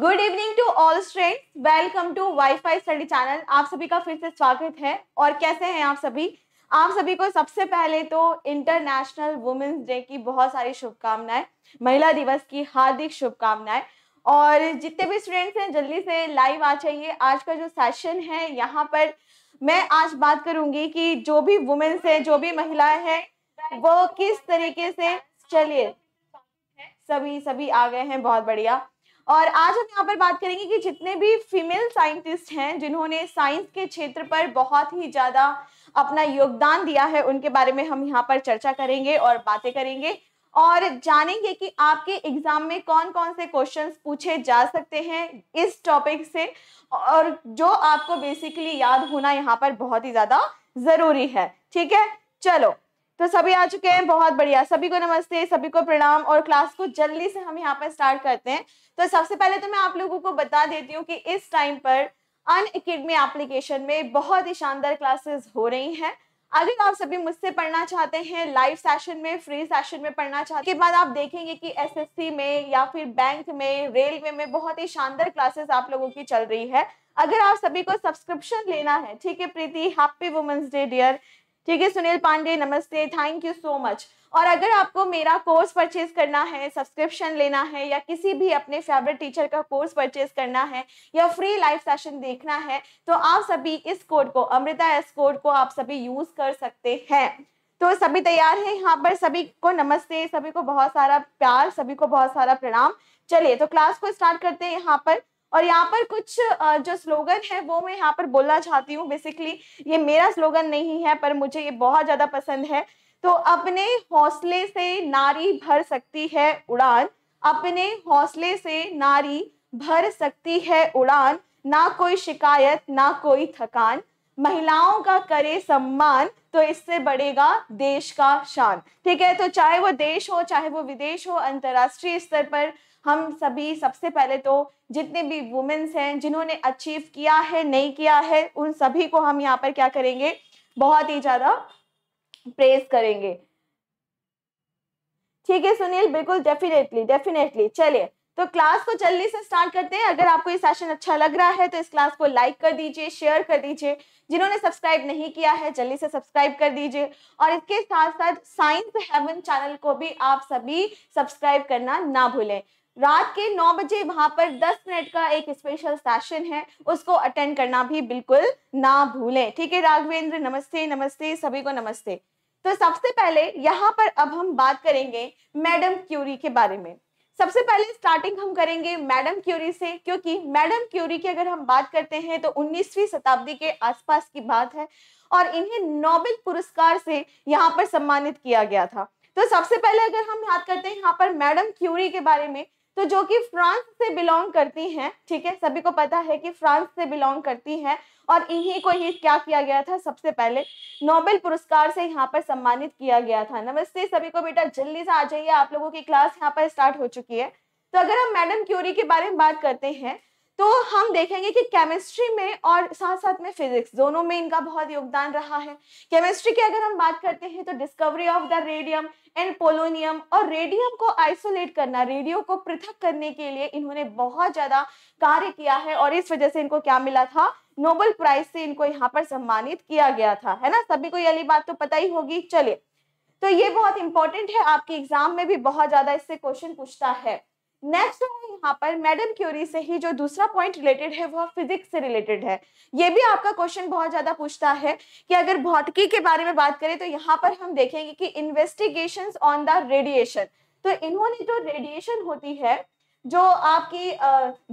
Good evening to all students welcome to WiFi study channel आप सभी का फिर से स्वागत है और कैसे हैं आप सभी आप सभी को सबसे पहले तो इंटरनेशनल वुमेन्स डे की बहुत सारी शुभकामनाएं महिला दिवस की हार्दिक शुभकामनाएं और जितने भी स्टूडेंट्स हैं जल्दी से लाइव आ जाइए आज का जो सेशन है यहाँ पर मैं आज बात करूंगी कि जो भी वुमेन्स हैं जो भी महिलाएं हैं वो किस तरीके से चलिए सभी सभी आ गए हैं बहुत बढ़िया और आज हम यहाँ पर बात करेंगे कि जितने भी फीमेल साइंटिस्ट हैं जिन्होंने साइंस के क्षेत्र पर बहुत ही ज़्यादा अपना योगदान दिया है उनके बारे में हम यहाँ पर चर्चा करेंगे और बातें करेंगे और जानेंगे कि आपके एग्जाम में कौन कौन से क्वेश्चंस पूछे जा सकते हैं इस टॉपिक से और जो आपको बेसिकली याद होना यहाँ पर बहुत ही ज़्यादा ज़रूरी है ठीक है चलो तो सभी आ चुके हैं बहुत बढ़िया सभी को नमस्ते सभी को प्रणाम और क्लास को जल्दी से हम यहाँ पर स्टार्ट करते हैं तो सबसे पहले तो मैं आप लोगों को बता देती हूँ कि इस टाइम पर अन अकेडमी एप्लीकेशन में बहुत ही शानदार क्लासेस हो रही हैं अगर आप सभी मुझसे पढ़ना चाहते हैं लाइव सेशन में फ्री सेशन में पढ़ना चाहते हैं बाद आप देखेंगे कि एसएससी में या फिर बैंक में रेलवे में बहुत ही शानदार क्लासेस आप लोगों की चल रही है अगर आप सभी को सब्सक्रिप्शन लेना है ठीक है Preeti happy women's day dear ठीक है सुनील पांडे नमस्ते थैंक यू सो मच और अगर आपको मेरा कोर्स परचेज करना है सब्सक्रिप्शन लेना है या किसी भी अपने फेवरेट टीचर का कोर्स परचेज करना है या फ्री लाइव सेशन देखना है तो आप सभी इस कोड को अमृता एस कोड को आप सभी यूज कर सकते हैं तो सभी तैयार हैं यहाँ पर सभी को नमस्ते सभी को बहुत सारा प्यार सभी को बहुत सारा प्रणाम चलिए तो क्लास को स्टार्ट करते हैं यहाँ पर और यहाँ पर कुछ जो स्लोगन है वो मैं यहाँ पर बोलना चाहती हूँ बेसिकली ये मेरा स्लोगन नहीं है पर मुझे ये बहुत ज़्यादा पसंद है तो अपने हौसले से नारी भर सकती है उड़ान अपने हौसले से नारी भर सकती है उड़ान ना कोई शिकायत ना कोई थकान महिलाओं का करे सम्मान तो इससे बढ़ेगा देश का शान ठीक है तो चाहे वो देश हो चाहे वो विदेश हो अंतर्राष्ट्रीय स्तर पर हम सभी सबसे पहले तो जितने भी वुमेन्स हैं जिन्होंने अचीव किया है नहीं किया है उन सभी को हम यहाँ पर क्या करेंगे बहुत ही ज़्यादा प्रेस करेंगे ठीक है सुनील बिल्कुल डेफिनेटली डेफिनेटली चलिए तो क्लास को जल्दी से स्टार्ट करते हैं अगर आपको ये सेशन अच्छा लग रहा है तो इस क्लास को लाइक कर दीजिए शेयर कर दीजिए जिन्होंने सब्सक्राइब नहीं किया है जल्दी से सब्सक्राइब कर दीजिए और इसके साथ साथ साइंस हेवन चैनल को भी आप सभी सब्सक्राइब करना ना भूलें रात के नौ बजे वहां पर दस मिनट का एक स्पेशल सेशन है उसको अटेंड करना भी बिल्कुल ना भूलें ठीक है राघवेंद्र नमस्ते नमस्ते सभी को नमस्ते तो सबसे पहले यहाँ पर अब हम बात करेंगे मैडम क्यूरी के बारे में सबसे पहले स्टार्टिंग हम करेंगे मैडम क्यूरी से क्योंकि मैडम क्यूरी की अगर हम बात करते हैं तो 19वीं शताब्दी के आसपास की बात है और इन्हें नोबेल पुरस्कार से यहाँ पर सम्मानित किया गया था तो सबसे पहले अगर हम याद करते हैं यहाँ पर मैडम क्यूरी के बारे में तो जो कि फ्रांस से बिलोंग करती हैं ठीक है सभी को पता है कि फ्रांस से बिलोंग करती हैं और इन्हीं को ही क्या किया गया था सबसे पहले नोबेल पुरस्कार से यहाँ पर सम्मानित किया गया था नमस्ते सभी को बेटा जल्दी से आ जाइए आप लोगों की क्लास यहाँ पर स्टार्ट हो चुकी है तो अगर हम मैडम क्यूरी के बारे में बात करते हैं तो हम देखेंगे कि केमिस्ट्री में और साथ साथ में फिजिक्स दोनों में इनका बहुत योगदान रहा है केमिस्ट्री की अगर हम बात करते हैं तो discovery of the radium and polonium और रेडियम को आइसोलेट करना रेडियो को पृथक करने के लिए इन्होंने बहुत ज़्यादा कार्य किया है और इस वजह से इनको क्या मिला था नोबल प्राइज से इनको यहाँ पर सम्मानित किया गया था है ना सभी को यही बात तो पता ही होगी चलिए तो ये बहुत इंपॉर्टेंट है आपके एग्जाम में भी बहुत ज़्यादा इससे क्वेश्चन पूछता है नेक्स्ट है यहाँ पर मैडम क्यूरी से ही जो दूसरा पॉइंट रिलेटेड है वह फिजिक्स से रिलेटेड है ये भी आपका क्वेश्चन बहुत ज्यादा पूछता है कि अगर भौतिकी के बारे में बात करें तो यहाँ पर हम देखेंगे कि इन्वेस्टिगेशन ऑन द रेडिएशन तो इन्होंने जो रेडिएशन होती है जो आपकी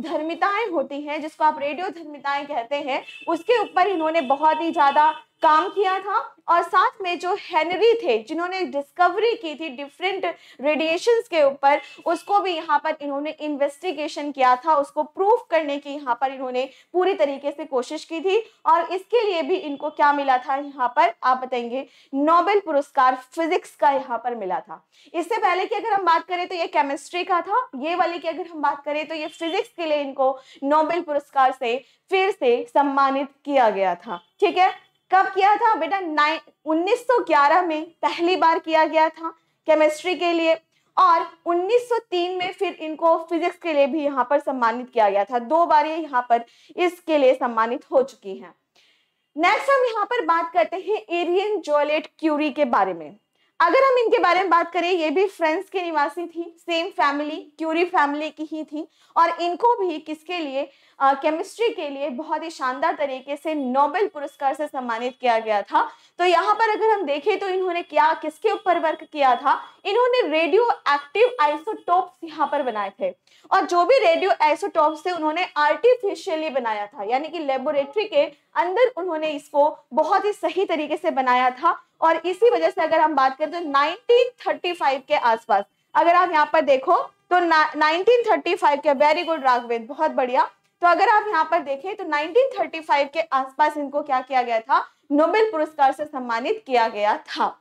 धर्मिताएं होती हैं जिसको आप रेडियो धर्मिताएं कहते हैं उसके ऊपर इन्होंने बहुत ही ज्यादा काम किया था और साथ में जो हेनरी थे जिन्होंने डिस्कवरी की थी डिफरेंट रेडिएशंस के ऊपर उसको भी यहाँ पर इन्होंने इन्वेस्टिगेशन किया था उसको प्रूफ करने की यहाँ पर इन्होंने पूरी तरीके से कोशिश की थी और इसके लिए भी इनको क्या मिला था यहाँ पर आप बताएंगे नोबेल पुरस्कार फिजिक्स का यहाँ पर मिला था इससे पहले तो की अगर हम बात करें तो ये केमिस्ट्री का था ये वाले की अगर हम बात करें तो ये फिजिक्स के लिए इनको नोबेल पुरस्कार से फिर से सम्मानित किया गया था ठीक है कब किया था बेटा नाइन 1911 में पहली बार किया गया था केमिस्ट्री के लिए और 1903 में फिर इनको फिजिक्स के लिए भी यहाँ पर सम्मानित किया गया था दो बार ये यहाँ पर इसके लिए सम्मानित हो चुकी हैं नेक्स्ट हम यहाँ पर बात करते हैं एरियन जोलेट क्यूरी के बारे में अगर हम इनके बारे में बात करें ये भी फ्रेंड्स के निवासी थी सेम फैमिली क्यूरी फैमिली की ही थी और इनको भी किसके लिए केमिस्ट्री के लिए बहुत ही शानदार तरीके से नोबेल पुरस्कार से सम्मानित किया गया था तो यहाँ पर अगर हम देखें तो इन्होंने क्या किसके ऊपर वर्क किया था इन्होंने रेडियो एक्टिव आइसोटोप्स यहाँ पर बनाए थे और जो भी रेडियो आइसोटोप थे उन्होंने आर्टिफिशियली बनाया था यानी कि लेबोरेटरी के अंदर उन्होंने इसको बहुत ही सही तरीके से बनाया था और इसी वजह से अगर हम बात करें तो 1935 के आसपास अगर आप यहाँ पर देखो तो 1935 के वेरी गुड राघवेंद्र बहुत बढ़िया तो अगर आप यहाँ पर देखें तो 1935 के आसपास इनको क्या किया गया था नोबेल पुरस्कार से सम्मानित किया गया था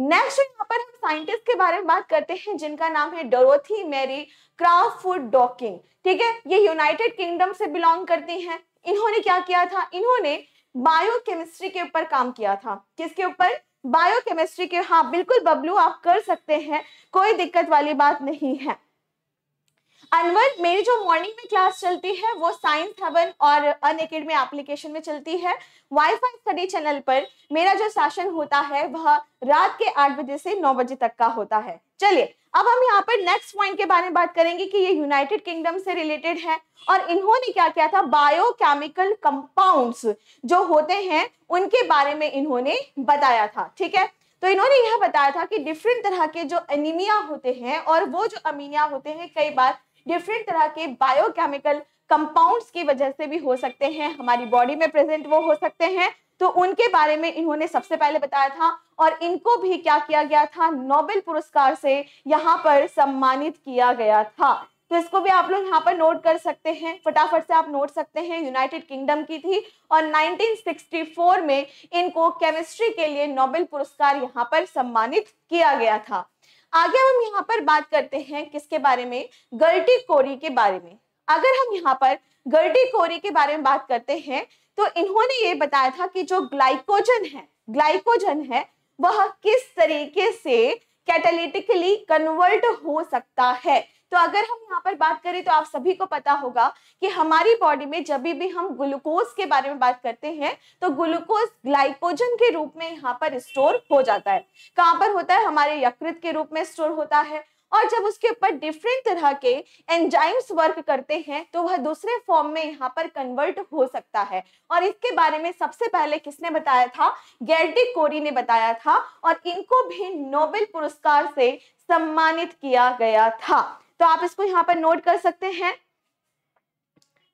नेक्स्ट यहाँ पर हम साइंटिस्ट के बारे में बात करते हैं जिनका नाम है डोरोथी मेरी क्राफ्ट डॉकिंग ठीक है ये यूनाइटेड किंगडम से बिलोंग करती हैं इन्होंने क्या किया था इन्होंने बायोकेमिस्ट्री के ऊपर काम किया था किसके ऊपर बायोकेमिस्ट्री के हाँ बिल्कुल बबलू आप कर सकते हैं कोई दिक्कत वाली बात नहीं है अनवर मेरी जो मॉर्निंग में क्लास चलती है वो साइंस हेवन और अन में एप्लीकेशन में चलती है वाईफाई स्टडी चैनल पर मेरा जो सेशन होता है वह रात के आठ बजे से नौ बजे तक का होता है चलिए अब हम यहाँ पर नेक्स्ट पॉइंट के बारे में बात करेंगे कि ये यूनाइटेड किंगडम से रिलेटेड है और इन्होंने क्या किया था बायोकेमिकल कंपाउंड्स जो होते हैं उनके बारे में इन्होंने बताया था ठीक है तो इन्होंने यह बताया था कि डिफरेंट तरह के जो एनीमिया होते हैं और वो जो अमीनिया होते हैं कई बार डिफरेंट तरह के बायोकेमिकल कंपाउंड्स की वजह से भी हो सकते हैं हमारी बॉडी में प्रेजेंट वो हो सकते हैं तो उनके बारे में इन्होंने सबसे पहले बताया था और इनको भी क्या किया गया था नोबेल पुरस्कार से यहाँ पर सम्मानित किया गया था तो इसको भी आप लोग यहाँ पर नोट कर सकते हैं फटाफट से आप नोट सकते हैं यूनाइटेड किंगडम की थी और 1964 में इनको केमिस्ट्री के लिए नोबेल पुरस्कार यहाँ पर सम्मानित किया गया था आगे हम यहाँ पर बात करते हैं किसके बारे में गर्टी कोरी के बारे में अगर हम यहाँ पर गर्टी कोरी के बारे में बात करते हैं तो इन्होंने ये बताया था कि जो ग्लाइकोजन है ग्लाइकोजन है वह किस तरीके से कैटेलिटिकली कन्वर्ट हो सकता है तो अगर हम यहाँ पर बात करें तो आप सभी को पता होगा कि हमारी बॉडी में जब भी हम ग्लूकोज के बारे में बात करते हैं तो ग्लूकोज ग्लाइकोजन के रूप में यहाँ पर स्टोर हो जाता है कहाँ पर होता है हमारे यकृत के रूप में स्टोर होता है और जब उसके ऊपर डिफरेंट तरह के एंजाइम्स वर्क करते हैं तो वह दूसरे फॉर्म में यहाँ पर कन्वर्ट हो सकता है और इसके बारे में सबसे पहले किसने बताया था गैर्डिक कोरी ने बताया था और इनको भी नोबेल पुरस्कार से सम्मानित किया गया था तो आप इसको यहाँ पर नोट कर सकते हैं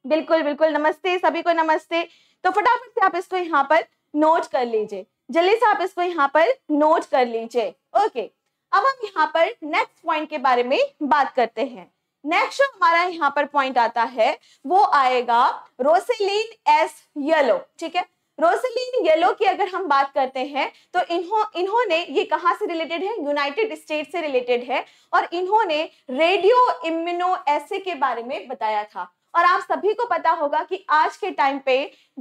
बिल्कुल बिल्कुल नमस्ते सभी को नमस्ते तो फटाफट से आप इसको यहाँ पर नोट कर लीजिए जल्दी से आप इसको यहाँ पर नोट कर लीजिए ओके अब हम यहाँ पर नेक्स्ट पॉइंट के बारे में बात करते हैं नेक्स्ट जो हमारा यहाँ पर पॉइंट आता है वो आएगा रोसेलिन एस येलो ठीक है रोसलिन येलो की अगर हम बात करते हैं तो इन्हों इन्होंने ये कहाँ से रिलेटेड है यूनाइटेड स्टेट से रिलेटेड है और इन्होंने रेडियो इम्यूनो ऐसे के बारे में बताया था और आप सभी को पता होगा कि आज के टाइम पे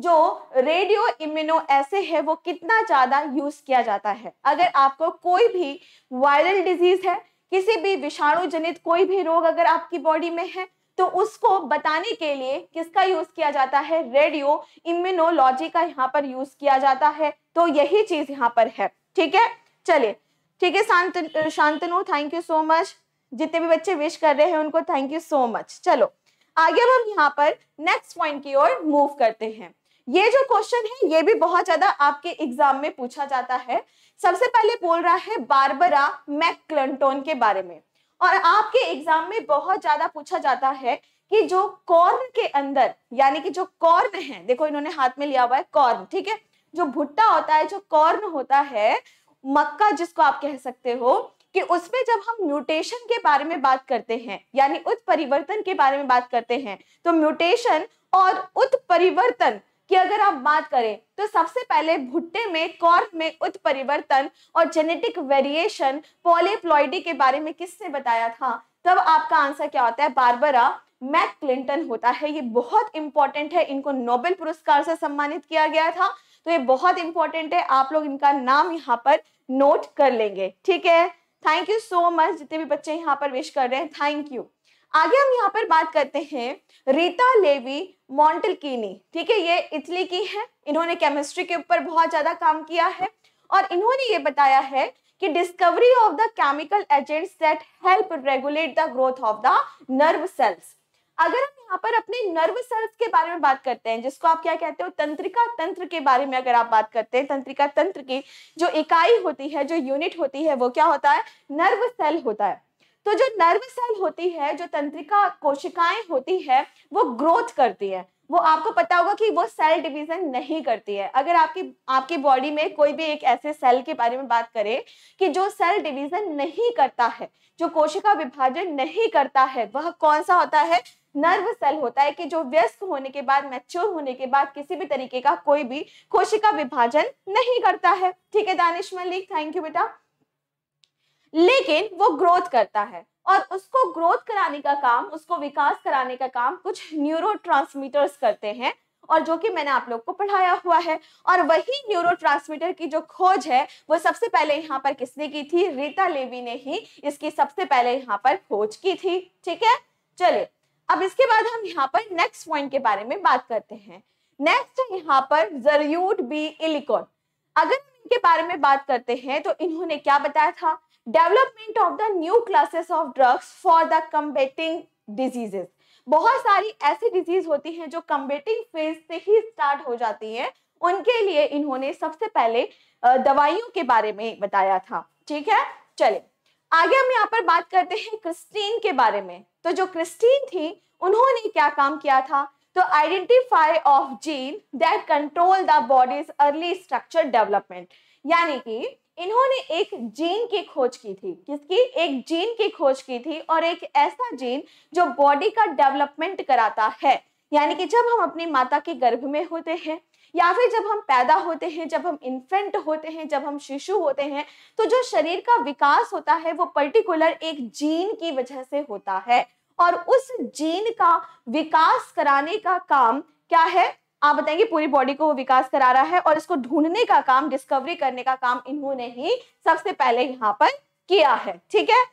जो रेडियो इम्यूनो ऐसे है वो कितना ज़्यादा यूज़ किया जाता है अगर आपको कोई भी वायरल डिजीज़ है किसी भी विषाणु जनित कोई भी रोग अगर आपकी बॉडी में है तो उसको बताने के लिए किसका यूज किया जाता है रेडियो इम्यूनोलॉजी का यहाँ पर यूज किया जाता है तो यही चीज यहाँ पर है ठीक है चलिए ठीक है शांत Shantanu thank you so much जितने भी बच्चे विश कर रहे हैं उनको थैंक यू सो मच चलो आगे अब हम यहाँ पर नेक्स्ट पॉइंट की ओर मूव करते हैं ये जो क्वेश्चन है ये भी बहुत ज्यादा आपके एग्जाम में पूछा जाता है सबसे पहले बोल रहा है बारबरा मैकक्लंटोन के बारे में और आपके एग्जाम में बहुत ज्यादा पूछा जाता है कि जो कॉर्न के अंदर यानी कि जो कॉर्न है देखो इन्होंने हाथ में लिया हुआ है कॉर्न ठीक है जो भुट्टा होता है जो कॉर्न होता है मक्का जिसको आप कह सकते हो कि उसमें जब हम म्यूटेशन के बारे में बात करते हैं यानी उत्परिवर्तन के बारे में बात करते हैं तो म्यूटेशन और उत्परिवर्तन कि अगर आप बात करें तो सबसे पहले भुट्टे में कॉर्फ में उत्परिवर्तन और जेनेटिक वेरिएशन पॉलीप्लॉइडी के बारे में किसने बताया था तब आपका आंसर क्या होता है बारबरा मैक क्लिंटन होता है ये बहुत इंपॉर्टेंट है इनको नोबेल पुरस्कार से सम्मानित किया गया था तो ये बहुत इंपॉर्टेंट है आप लोग इनका नाम यहाँ पर नोट कर लेंगे ठीक है थैंक यू सो मच जितने भी बच्चे यहाँ पर विश कर रहे हैं थैंक यू आगे हम यहाँ पर बात करते हैं रीता लेवी मॉन्टलकीनी ठीक है ये इटली की है इन्होंने केमिस्ट्री के ऊपर बहुत ज़्यादा काम किया है और इन्होंने ये बताया है कि discovery of the chemical agents that help regulate the growth of the nerve cells अगर हम यहाँ पर अपने नर्व सेल्स के बारे में बात करते हैं जिसको आप क्या कहते हो तंत्रिका तंत्र के बारे में अगर आप बात करते हैं तंत्रिका तंत्र की जो इकाई होती है जो यूनिट होती है वो क्या होता है नर्व सेल होता है तो जो नर्व सेल होती है जो तंत्रिका कोशिकाएं होती है वो ग्रोथ करती है वो आपको पता होगा कि वो सेल डिवीजन नहीं करती है अगर आपकी आपकी बॉडी में कोई भी एक ऐसे सेल के बारे में बात करें कि जो सेल डिवीजन नहीं करता है जो कोशिका विभाजन नहीं करता है वह कौन सा होता है नर्व सेल होता है कि जो व्यस्त होने के बाद मैच्योर होने के बाद किसी भी तरीके का कोई भी कोशिका विभाजन नहीं करता है ठीक है दानिश मलिक थैंक यू बेटा लेकिन वो ग्रोथ करता है और उसको ग्रोथ कराने का काम उसको विकास कराने का काम कुछ न्यूरो करते हैं और जो कि मैंने आप लोग को पढ़ाया हुआ है और वही न्यूरो की जो खोज है वो सबसे पहले यहाँ पर किसने की थी रीता लेवी ने ही इसकी सबसे पहले यहाँ पर खोज की थी ठीक है चलिए अब इसके बाद हम यहाँ पर नेक्स्ट पॉइंट के बारे में बात करते हैं नेक्स्ट यहाँ पर जरूट बी इलिकॉन अगर इनके बारे में बात करते हैं तो इन्होंने क्या बताया था development of the new classes of drugs for the combating diseases बहुत सारी ऐसी डिजीज होती हैं जो कम्बेटिंग फेज से ही स्टार्ट हो जाती हैं उनके लिए इन्होंने सबसे पहले दवाइयों के बारे में बताया था ठीक है चले आगे हम यहाँ पर बात करते हैं क्रिस्टीन के बारे में तो जो क्रिस्टीन थी उन्होंने क्या काम किया था तो identify of gene that control the body's early structure development यानी कि इन्होंने एक जीन की खोज की थी किसकी एक जीन की खोज की थी और एक ऐसा जीन जो बॉडी का डेवलपमेंट कराता है यानी कि जब हम अपनी माता के गर्भ में होते हैं या फिर जब हम पैदा होते हैं जब हम इन्फेंट होते हैं जब हम शिशु होते हैं तो जो शरीर का विकास होता है वो पर्टिकुलर एक जीन की वजह से होता है और उस जीन का विकास कराने का काम क्या है आप बताएंगे पूरी बॉडी को वो विकास करा रहा है और इसको ढूंढने का काम डिस्कवरी करने का काम इन्होंने ही सबसे पहले यहाँ पर किया है ठीक है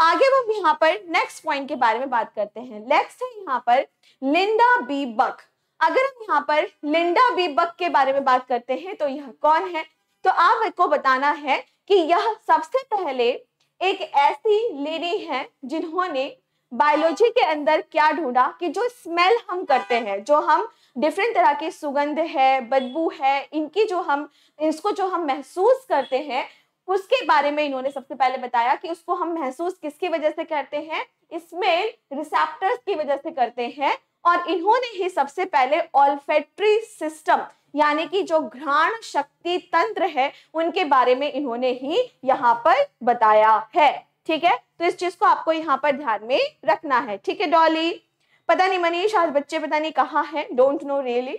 आगे हम यहाँ पर नेक्स्ट पॉइंट के बारे में बात करते हैं नेक्स्ट है यहाँ पर लिंडा बी बक अगर हम यहाँ पर लिंडा बी बक के बारे में बात करते हैं तो यह कौन है तो आपको बताना है कि यह सबसे पहले एक ऐसी लेडी है जिन्होंने बायोलॉजी के अंदर क्या ढूंढा कि जो स्मेल हम करते हैं जो हम डिफरेंट तरह के सुगंध है बदबू है इनकी जो हम इसको जो हम महसूस करते हैं उसके बारे में इन्होंने सबसे पहले बताया कि उसको हम महसूस किसकी वजह से करते हैं स्मेल रिसेप्टर्स की वजह से करते हैं और इन्होंने ही सबसे पहले ऑल्फेट्री सिस्टम यानी कि जो घ्राण शक्ति तंत्र है उनके बारे में इन्होंने ही यहाँ पर बताया है ठीक है तो इस चीज को आपको यहाँ पर ध्यान में रखना है ठीक है डॉली पता नहीं मनीष आज बच्चे पता नहीं कहाँ है डोंट नो रियली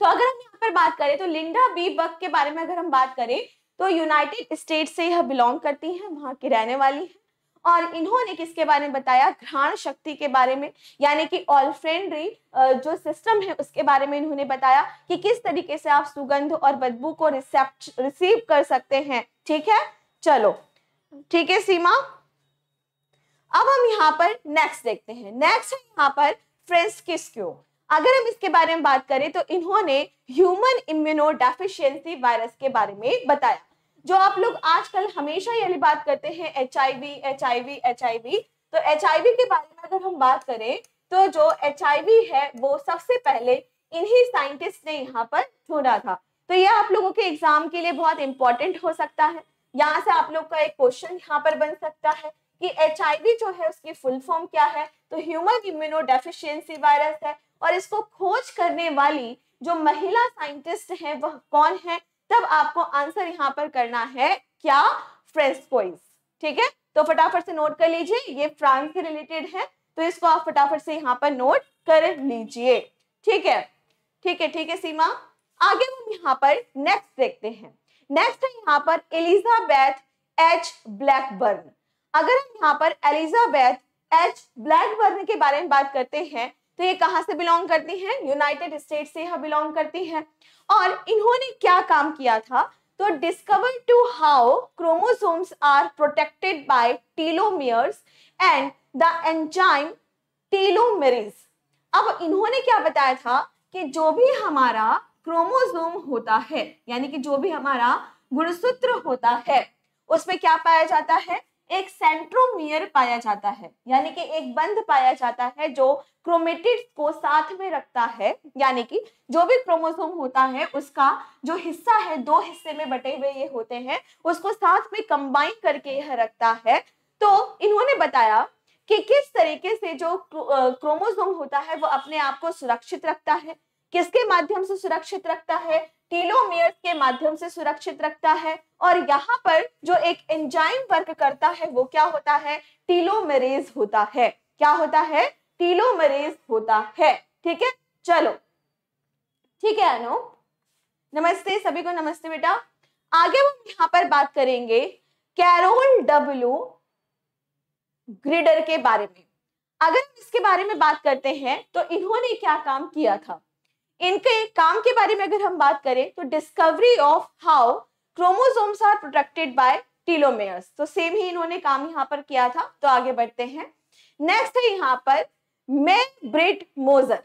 तो अगर हम यहाँ पर बात करें तो लिंडा बी बक के बारे में अगर हम बात करें तो यूनाइटेड स्टेट से यह बिलोंग करती हैं वहां की रहने वाली हैं और इन्होंने किसके बारे में बताया घ्राण शक्ति के बारे में यानी कि ऑल्फ्रेंड्री जो सिस्टम है उसके बारे में इन्होंने बताया कि किस तरीके से आप सुगंध और बदबू को रिसेप्ट रिसीव कर सकते हैं ठीक है चलो ठीक है सीमा अब हम यहाँ पर नेक्स्ट देखते हैं नेक्स्ट है यहाँ पर फ्रेंड्स क्यों अगर हम इसके बारे में बात करें तो इन्होंने ह्यूमन इम्यूनो डेफिशियंसी वायरस के बारे में बताया जो आप लोग आजकल हमेशा ये बात करते हैं H I V H I V H I V तो एच आई वी के बारे में अगर हम बात करें तो जो एच आई वी है वो सबसे पहले इन्हीं साइंटिस्ट ने यहाँ पर ढूंढा था तो यह आप लोगों के एग्जाम के लिए बहुत इंपॉर्टेंट हो सकता है यहाँ से आप लोग का एक क्वेश्चन यहाँ पर बन सकता है कि एच जो है उसकी फुल फॉर्म क्या है तो ह्यूमन इम्यूनो डेफिशियंसी वायरस है और इसको खोज करने वाली जो महिला साइंटिस्ट है वह कौन है तब आपको आंसर यहाँ पर करना है क्या फ्रेंसकोइस ठीक है तो फटाफट से नोट कर लीजिए ये फ्रांस से रिलेटेड है तो इसको आप फटाफट से यहाँ पर नोट कर लीजिए ठीक है ठीक है ठीक है सीमा आगे हम यहाँ पर नेक्स्ट देखते हैं नेक्स्ट है यहाँ पर एलिजाबैथ एच ब्लैकबर्न अगर हम यहाँ पर एलिजाबैथ एच ब्लैकबर्न के बारे में बात करते हैं तो ये कहाँ से बिलोंग करती हैं यूनाइटेड स्टेट से यह बिलोंग करती हैं और इन्होंने क्या काम किया था तो discover to how chromosomes are protected by telomeres and the enzyme telomerase अब इन्होंने क्या बताया था कि जो भी हमारा क्रोमोजोम होता है यानी कि जो भी हमारा गुणसूत्र होता है उसमें क्या पाया जाता है एक सेंट्रोमियर पाया जाता है यानी कि एक बंद पाया जाता है जो क्रोमेटिड को साथ में रखता है यानी कि जो भी क्रोमोसोम होता है उसका जो हिस्सा है दो हिस्से में बटे हुए ये होते हैं उसको साथ में कंबाइन करके यह रखता है तो इन्होंने बताया कि किस तरीके से जो क्रोमोसोम होता है वो अपने आप को सुरक्षित रखता है किसके माध्यम से सुरक्षित रखता है टीलोमियर्स के माध्यम से सुरक्षित रखता है और यहाँ पर जो एक एंजाइम वर्क करता है वो क्या होता है टीलोमरेज होता है क्या होता है टीलोमरेज होता है ठीक है चलो ठीक है अनु नमस्ते सभी को नमस्ते बेटा आगे हम यहाँ पर बात करेंगे कैरोल डब्ल्यू ग्रिडर के बारे में अगर इसके बारे में बात करते हैं तो इन्होंने क्या काम किया था इनके काम के बारे में अगर हम बात करें तो discovery of how chromosomes are protected by telomeres तो सेम ही इन्होंने काम यहाँ पर किया था तो आगे बढ़ते हैं नेक्स्ट है यहाँ पर मे ब्रिट मोजर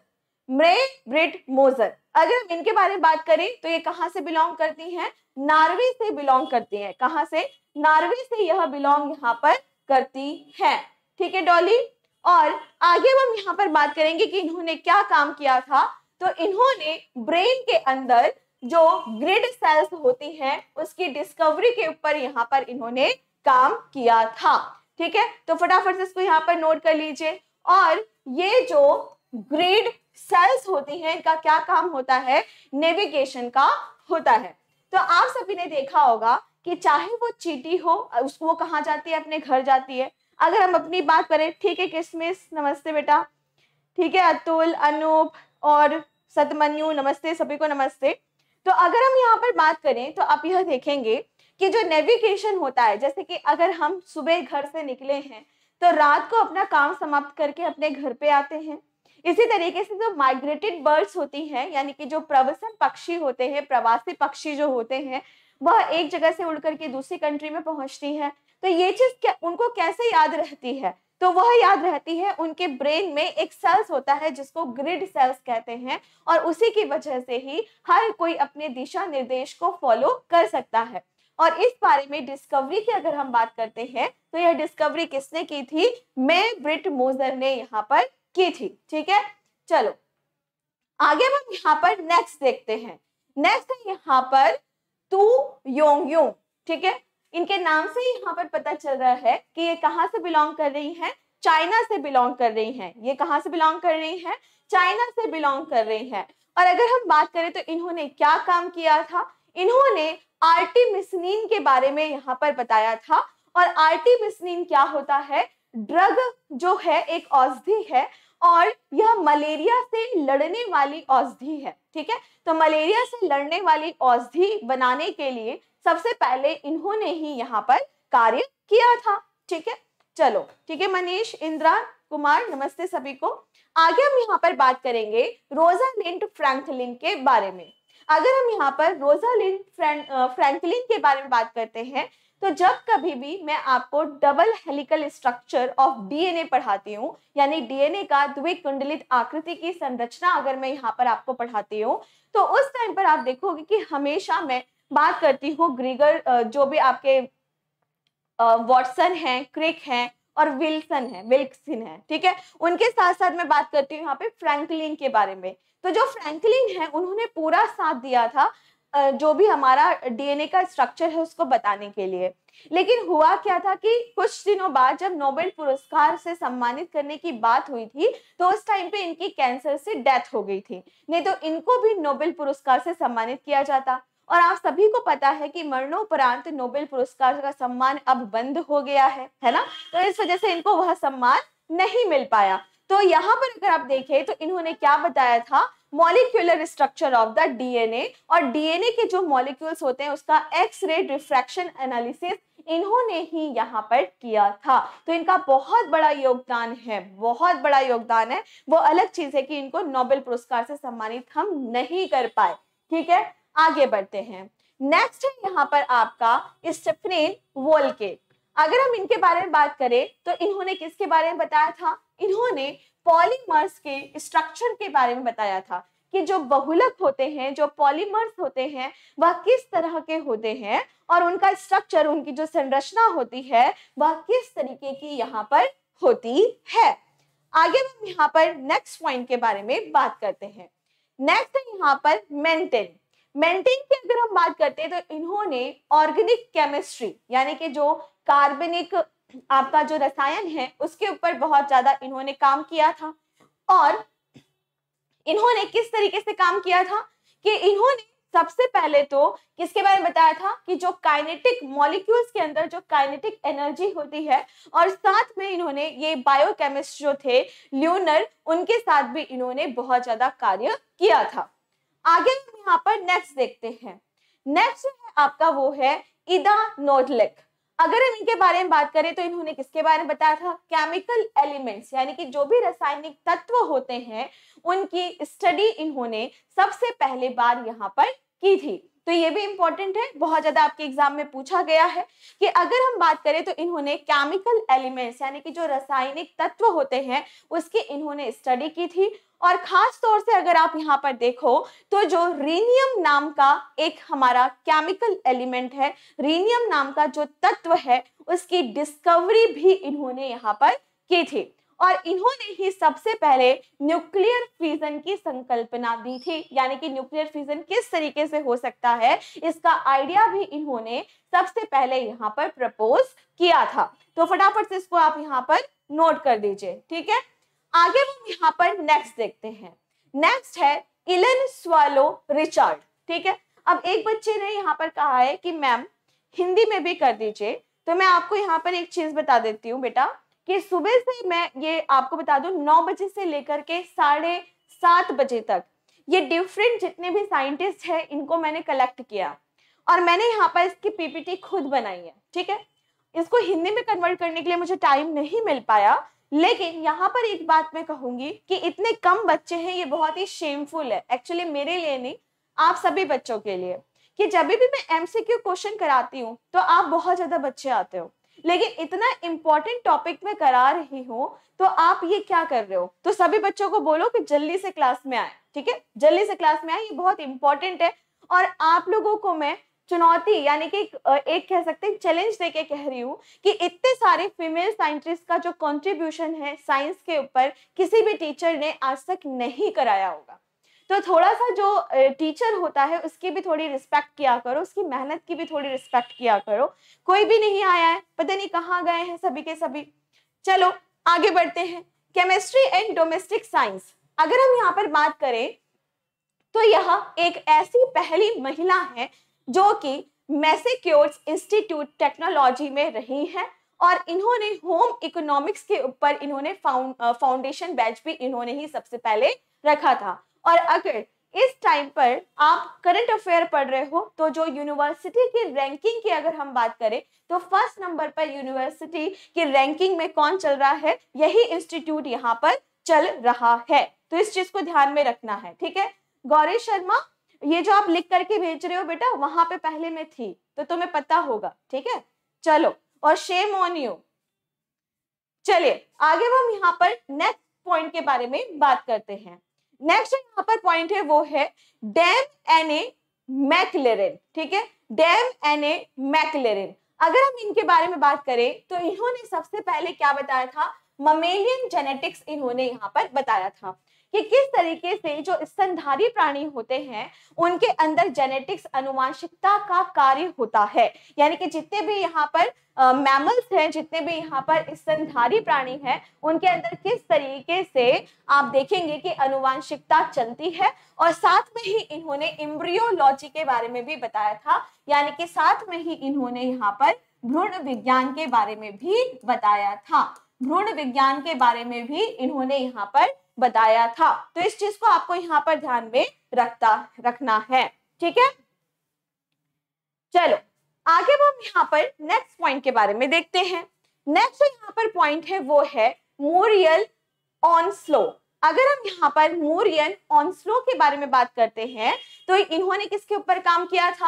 मे ब्रिट मोजर अगर हम इनके बारे में बात करें तो ये कहाँ से बिलोंग करती हैं नार्वे से बिलोंग करती हैं कहाँ से नार्वे से यह बिलोंग यहाँ पर करती है ठीक है डॉली और आगे हम यहाँ पर बात करेंगे कि इन्होंने क्या काम किया था तो इन्होंने ब्रेन के अंदर जो ग्रिड सेल्स होती हैं उसकी डिस्कवरी के ऊपर यहाँ पर इन्होंने काम किया था ठीक है तो फटाफट से इसको यहाँ पर नोट कर लीजिए और ये जो ग्रिड सेल्स होती हैं इनका क्या काम होता है नेविगेशन का होता है तो आप सभी ने देखा होगा कि चाहे वो चीटी हो उसको वो कहाँ जाती है अपने घर जाती है अगर हम अपनी बात करें ठीक है किसमिस नमस्ते बेटा ठीक है अतुल अनूप और सतमन्यु नमस्ते सभी को नमस्ते तो अगर हम यहाँ पर बात करें तो आप यह देखेंगे कि जो नेविगेशन होता है जैसे कि अगर हम सुबह घर से निकले हैं तो रात को अपना काम समाप्त करके अपने घर पे आते हैं इसी तरीके से जो माइग्रेटेड बर्ड्स होती हैं यानी कि जो प्रवसन पक्षी होते हैं प्रवासी पक्षी जो होते हैं वह एक जगह से उड़ करके दूसरी कंट्री में पहुंचती है तो ये चीज उनको कैसे याद रहती है तो वह याद रहती है उनके ब्रेन में एक सेल्स होता है जिसको ग्रिड सेल्स कहते हैं और उसी की वजह से ही हर कोई अपने दिशा निर्देश को फॉलो कर सकता है और इस बारे में डिस्कवरी की अगर हम बात करते हैं तो यह डिस्कवरी किसने की थी मे ब्रिट मोजर ने यहाँ पर की थी ठीक है चलो आगे हम यहाँ पर नेक्स्ट देखते हैं नेक्स्ट है यहाँ पर तू योंग योंग ठीक है इनके नाम से यहाँ पर पता चल रहा है कि ये कहाँ से बिलोंग कर रही हैं चाइना से बिलोंग कर रही हैं ये कहाँ से बिलोंग कर रही हैं चाइना से बिलोंग कर रही हैं और अगर हम बात करें तो इन्होंने क्या काम किया था इन्होंने आर्टिमिसनिन के बारे में यहाँ पर बताया था और मिसनिन क्या होता है ड्रग जो है एक औषधि है और यह मलेरिया से लड़ने वाली औषधि है ठीक है तो मलेरिया से लड़ने वाली औषधि बनाने के लिए सबसे पहले इन्होंने ही यहाँ पर कार्य किया था ठीक है चलो ठीक है मनीष इंदिरा कुमार नमस्ते सभी को आगे हम यहाँ पर बात करेंगे रोजा लिंट फ्रैंकलिन के बारे में अगर हम यहाँ पर रोजा लिंट फ्रैंकलिन के बारे में बात करते हैं तो जब कभी भी मैं आपको double helical structure of DNA पढ़ाती हूँ यानी डीएनए का द्विक कुंडलित आकृति की संरचना अगर मैं यहाँ पर आपको पढ़ाती हूँ तो उस टाइम पर आप देखोगे कि हमेशा मैं बात करती हूँ ग्रीगर जो भी आपके वॉटसन है क्रिक है और विल्सन है विल्कसिन है ठीक है उनके साथ साथ मैं बात करती हूँ यहाँ पे फ्रैंकलिन के बारे में तो जो फ्रैंकलिन है उन्होंने पूरा साथ दिया था जो भी हमारा डीएनए का स्ट्रक्चर है उसको बताने के लिए लेकिन हुआ क्या था कि कुछ दिनों बाद जब नोबेल पुरस्कार से सम्मानित करने की बात हुई थी तो उस टाइम पे इनकी कैंसर से डेथ हो गई थी नहीं तो इनको भी नोबेल पुरस्कार से सम्मानित किया जाता और आप सभी को पता है कि मरणोपरांत नोबेल पुरस्कार का सम्मान अब बंद हो गया है है ना तो इस वजह से इनको वह सम्मान नहीं मिल पाया तो यहाँ पर अगर आप देखें तो इन्होंने क्या बताया था molecular structure of the DNA और डीएनए के जो मॉलिक्यूल्स होते हैं उसका एक्स रे रिफ्रैक्शन एनालिसिस इन्होंने ही यहाँ पर किया था तो इनका बहुत बड़ा योगदान है बहुत बड़ा योगदान है वो अलग चीज है कि इनको नोबेल पुरस्कार से सम्मानित हम नहीं कर पाए ठीक है आगे बढ़ते हैं नेक्स्ट है यहाँ पर आपका स्टेफनेन वोल्के अगर हम इनके बारे में बात करें तो इन्होंने किसके बारे में बताया था इन्होंने पॉलीमर्स के स्ट्रक्चर के बारे में बताया था कि जो बहुलक होते हैं जो पॉलीमर्स होते हैं वह किस तरह के होते हैं और उनका स्ट्रक्चर उनकी जो संरचना होती है वह किस तरीके की यहाँ पर होती है आगे हम यहाँ पर नेक्स्ट पॉइंट के बारे में बात करते हैं नेक्स्ट है यहाँ पर मेंटेन मेंटेन की अगर हम बात करते हैं तो इन्होंने ऑर्गेनिक केमिस्ट्री यानी कि जो कार्बनिक आपका जो रसायन है उसके ऊपर बहुत ज्यादा इन्होंने काम किया था और इन्होंने किस तरीके से काम किया था कि इन्होंने सबसे पहले तो किसके बारे में बताया था कि जो काइनेटिक मॉलिक्यूल्स के अंदर जो काइनेटिक एनर्जी होती है और साथ में इन्होंने ये बायोकेमिस्ट जो थे ल्यूनर उनके साथ भी इन्होंने बहुत ज्यादा कार्य किया था आगे हम यहाँ पर नेक्स्ट देखते हैं नेक्स्ट जो है आपका वो है इदा नोडलिक अगर हम इनके बारे में बात करें तो इन्होंने किसके बारे में बताया था केमिकल एलिमेंट्स यानी कि जो भी रासायनिक तत्व होते हैं उनकी स्टडी इन्होंने सबसे पहले बार यहाँ पर की थी तो ये भी इंपॉर्टेंट है बहुत ज्यादा आपके एग्जाम में पूछा गया है कि अगर हम बात करें तो इन्होंने केमिकल एलिमेंट्स यानी कि जो रासायनिक तत्व होते हैं उसकी इन्होंने स्टडी की थी और खास तौर से अगर आप यहाँ पर देखो तो जो रेनियम नाम का एक हमारा केमिकल एलिमेंट है रेनियम नाम का जो तत्व है उसकी डिस्कवरी भी इन्होंने यहाँ पर की थी और इन्होंने ही सबसे पहले न्यूक्लियर फ्यूजन की संकल्पना दी थी यानी कि न्यूक्लियर फ्यूजन किस तरीके से हो सकता है इसका आइडिया भी इन्होंने सबसे पहले यहाँ पर प्रपोज किया था तो फटाफट से इसको आप यहाँ पर नोट कर दीजिए ठीक है आगे हम यहाँ पर नेक्स्ट देखते हैं नेक्स्ट है इलन स्वालो रिचर्ड ठीक है अब एक बच्चे ने यहाँ पर कहा है कि मैम हिंदी में भी कर दीजिए तो मैं आपको यहाँ पर एक चीज बता देती हूँ बेटा कि सुबह से मैं ये आपको बता दू नौ बजे से लेकर के साढ़े सात बजे तक ये डिफरेंट जितने भी साइंटिस्ट हैं इनको मैंने कलेक्ट किया और मैंने यहाँ पर इसकी पीपीटी खुद बनाई है ठीक है इसको हिंदी में कन्वर्ट करने के लिए मुझे टाइम नहीं मिल पाया लेकिन यहाँ पर एक बात मैं कहूंगी कि इतने कम बच्चे हैं ये बहुत ही शेमफुल है एक्चुअली मेरे लिए नहीं आप सभी बच्चों के लिए कि जब भी मैं एमसीक्यू क्वेश्चन कराती हूँ तो आप बहुत ज्यादा बच्चे आते हो लेकिन इतना इंपॉर्टेंट टॉपिक में करा रही हूँ तो आप ये क्या कर रहे हो तो सभी बच्चों को बोलो कि जल्दी से क्लास में आए ठीक है जल्दी से क्लास में आए ये बहुत इंपॉर्टेंट है और आप लोगों को मैं चुनौती यानी कि एक कह सकते हैं चैलेंज दे के कह रही हूँ कि इतने सारे फीमेल साइंटिस्ट का जो कंट्रीब्यूशन है साइंस के ऊपर किसी भी टीचर ने आज तक नहीं कराया होगा तो थोड़ा सा जो टीचर होता है उसकी भी थोड़ी रिस्पेक्ट किया करो उसकी मेहनत की भी थोड़ी रिस्पेक्ट किया करो कोई भी नहीं आया है पता नहीं कहाँ गए हैं सभी के सभी चलो आगे बढ़ते हैं केमिस्ट्री एंड डोमेस्टिक साइंस अगर हम यहाँ पर बात करें तो यह एक ऐसी पहली महिला है जो कि मैसेक्योर्स इंस्टीट्यूट टेक्नोलॉजी में रही हैं और इन्होंने होम इकोनॉमिक्स के ऊपर इन्होंने फाउंडेशन बैच uh, भी इन्होंने ही सबसे पहले रखा था और अगर इस टाइम पर आप करंट अफेयर पढ़ रहे हो तो जो यूनिवर्सिटी की रैंकिंग की अगर हम बात करें तो फर्स्ट नंबर पर यूनिवर्सिटी की रैंकिंग में कौन चल रहा है यही इंस्टीट्यूट यहाँ पर चल रहा है तो इस चीज को ध्यान में रखना है ठीक है गौरी शर्मा ये जो आप लिख करके भेज रहे हो बेटा वहां पे पहले में थी तो तुम्हें पता होगा ठीक है चलो और शेम ऑन यू चलिए आगे हम यहाँ पर नेक्स्ट पॉइंट के बारे में बात करते हैं नेक्स्ट जो यहाँ पर पॉइंट है वो है डैम एन ए मैकलेरिन ठीक है डैम एन ए मैकलेरिन अगर हम इनके बारे में बात करें तो इन्होंने सबसे पहले क्या बताया था ममेलियन जेनेटिक्स इन्होंने यहाँ पर बताया था कि किस तरीके से जो स्तनधारी प्राणी होते हैं उनके अंदर जेनेटिक्स अनुवांशिकता का कार्य होता है यानी कि जितने भी यहाँ पर मैमल्स हैं जितने भी यहाँ पर स्तनधारी प्राणी हैं उनके अंदर किस तरीके से आप देखेंगे कि अनुवांशिकता चलती है और साथ में ही इन्होंने इम्ब्रियोलॉजी के बारे में भी बताया था यानी कि साथ में ही इन्होंने यहाँ पर भ्रूण विज्ञान के बारे में भी बताया था भ्रूण विज्ञान के बारे में भी इन्होंने यहाँ पर बताया था तो इस चीज को आपको यहाँ पर ध्यान में रखता रखना है ठीक है चलो आगे हम यहाँ पर नेक्स्ट पॉइंट के बारे में देखते हैं नेक्स्ट जो यहाँ पर पॉइंट है वो है मोरियल ऑन स्लो अगर हम यहाँ पर मोरियन ऑन स्लो के बारे में बात करते हैं तो इन्होंने किसके ऊपर काम किया था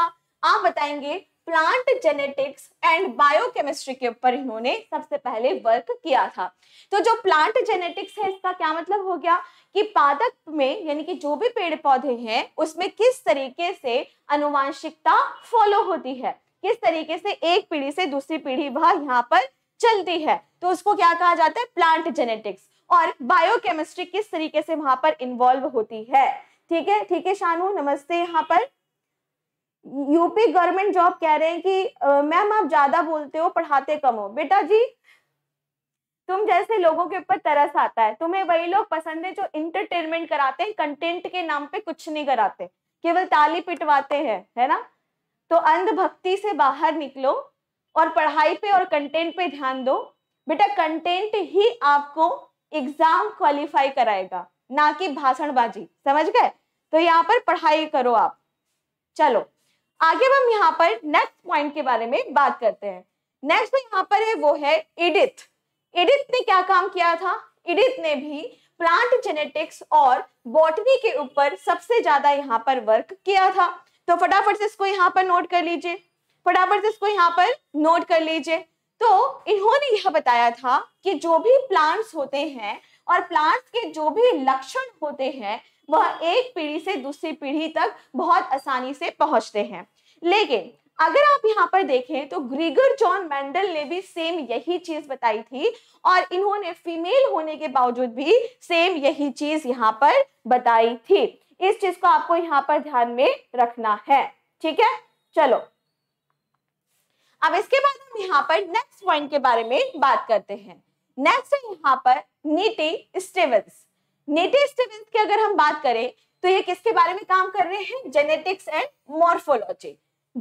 आप बताएंगे प्लांट जेनेटिक्स एंड बायोकेमिस्ट्री के ऊपर इन्होंने सबसे पहले वर्क किया था तो जो प्लांट जेनेटिक्स है इसका क्या मतलब हो गया कि पादक में यानी कि जो भी पेड़ पौधे हैं उसमें किस तरीके से अनुवांशिकता फॉलो होती है किस तरीके से एक पीढ़ी से दूसरी पीढ़ी वह यहाँ पर चलती है तो उसको क्या कहा जाता है प्लांट जेनेटिक्स और बायोकेमिस्ट्री किस तरीके से वहां पर इन्वॉल्व होती है ठीक है ठीक है शानू नमस्ते यहाँ पर यूपी गवर्नमेंट जॉब कह रहे हैं कि मैम आप ज्यादा बोलते हो पढ़ाते कम हो बेटा जी तुम जैसे लोगों के ऊपर तरस आता है तुम्हें वही लोग पसंद है जो इंटरटेनमेंट कराते हैं कंटेंट के नाम पे कुछ नहीं कराते केवल ताली पिटवाते हैं है ना तो अंधभक्ति से बाहर निकलो और पढ़ाई पे और कंटेंट पे ध्यान दो बेटा कंटेंट ही आपको एग्जाम क्वालिफाई कराएगा ना कि भाषणबाजी समझ गए तो यहाँ पर पढ़ाई करो आप चलो आगे हम यहाँ पर नेक्स्ट पॉइंट के बारे में बात करते हैं नेक्स्ट जो यहाँ पर है वो है एडिथ एडिथ ने क्या काम किया था एडिथ ने भी प्लांट जेनेटिक्स और बॉटनी के ऊपर सबसे ज्यादा यहाँ पर वर्क किया था तो फटाफट से इसको यहाँ पर नोट कर लीजिए फटाफट से इसको यहाँ पर नोट कर लीजिए तो इन्होंने यह बताया था कि जो भी प्लांट्स होते हैं और प्लांट्स के जो भी लक्षण होते हैं वह एक पीढ़ी से दूसरी पीढ़ी तक बहुत आसानी से पहुंचते हैं लेकिन अगर आप यहाँ पर देखें तो ग्रीगर जॉन मैंडल ने भी सेम यही चीज बताई थी और इन्होंने फीमेल होने के बावजूद भी सेम यही चीज यहाँ पर बताई थी इस चीज को आपको यहाँ पर ध्यान में रखना है ठीक है चलो अब इसके बाद हम यहाँ पर नेक्स्ट पॉइंट के बारे में बात करते हैं नेक्स्ट है यहाँ पर नीति स्टेवल्स नेटिव स्टीवेंस की अगर हम बात करें तो ये किसके बारे में काम कर रहे हैं genetics and morphology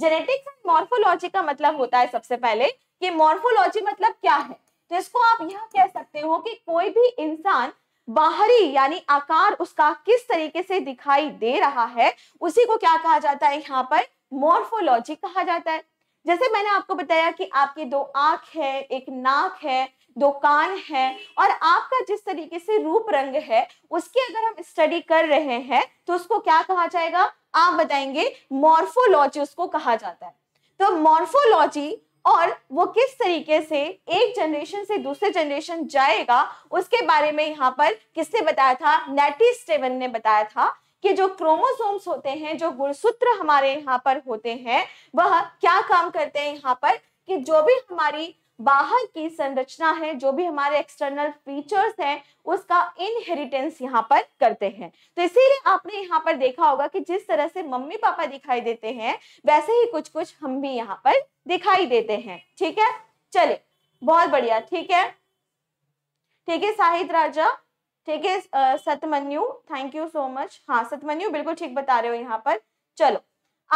genetics and morphology का मतलब होता है सबसे पहले कि मॉर्फोलॉजी मतलब क्या है तो इसको आप यह कह सकते हो कि कोई भी इंसान बाहरी यानी आकार उसका किस तरीके से दिखाई दे रहा है उसी को क्या कहा जाता है यहाँ पर मॉर्फोलॉजी कहा जाता है जैसे मैंने आपको बताया कि आपकी दो आंख है एक नाक है दो कान हैं और आपका जिस तरीके से रूप रंग है उसकी अगर हम स्टडी कर रहे हैं तो उसको क्या कहा जाएगा आप बताएंगे मॉर्फोलॉजी उसको कहा जाता है तो मॉर्फोलॉजी और वो किस तरीके से एक जनरेशन से दूसरे जनरेशन जाएगा उसके बारे में यहाँ पर किसने बताया था नेटी स्टेवन ने बताया था कि जो क्रोमोसोम्स होते हैं जो गुणसूत्र हमारे यहाँ पर होते हैं वह क्या काम करते हैं यहाँ पर कि जो भी हमारी बाहर की संरचना है जो भी हमारे एक्सटर्नल फीचर्स हैं उसका इनहेरिटेंस यहाँ पर करते हैं तो इसीलिए आपने यहाँ पर देखा होगा कि जिस तरह से मम्मी पापा दिखाई देते हैं वैसे ही कुछ कुछ हम भी यहाँ पर दिखाई देते हैं ठीक है चले बहुत बढ़िया ठीक है ठीक है साहिद राजा ठीक है Satmanyu thank you so much हाँ सतमन्यु बिल्कुल ठीक बता रहे हो यहाँ पर चलो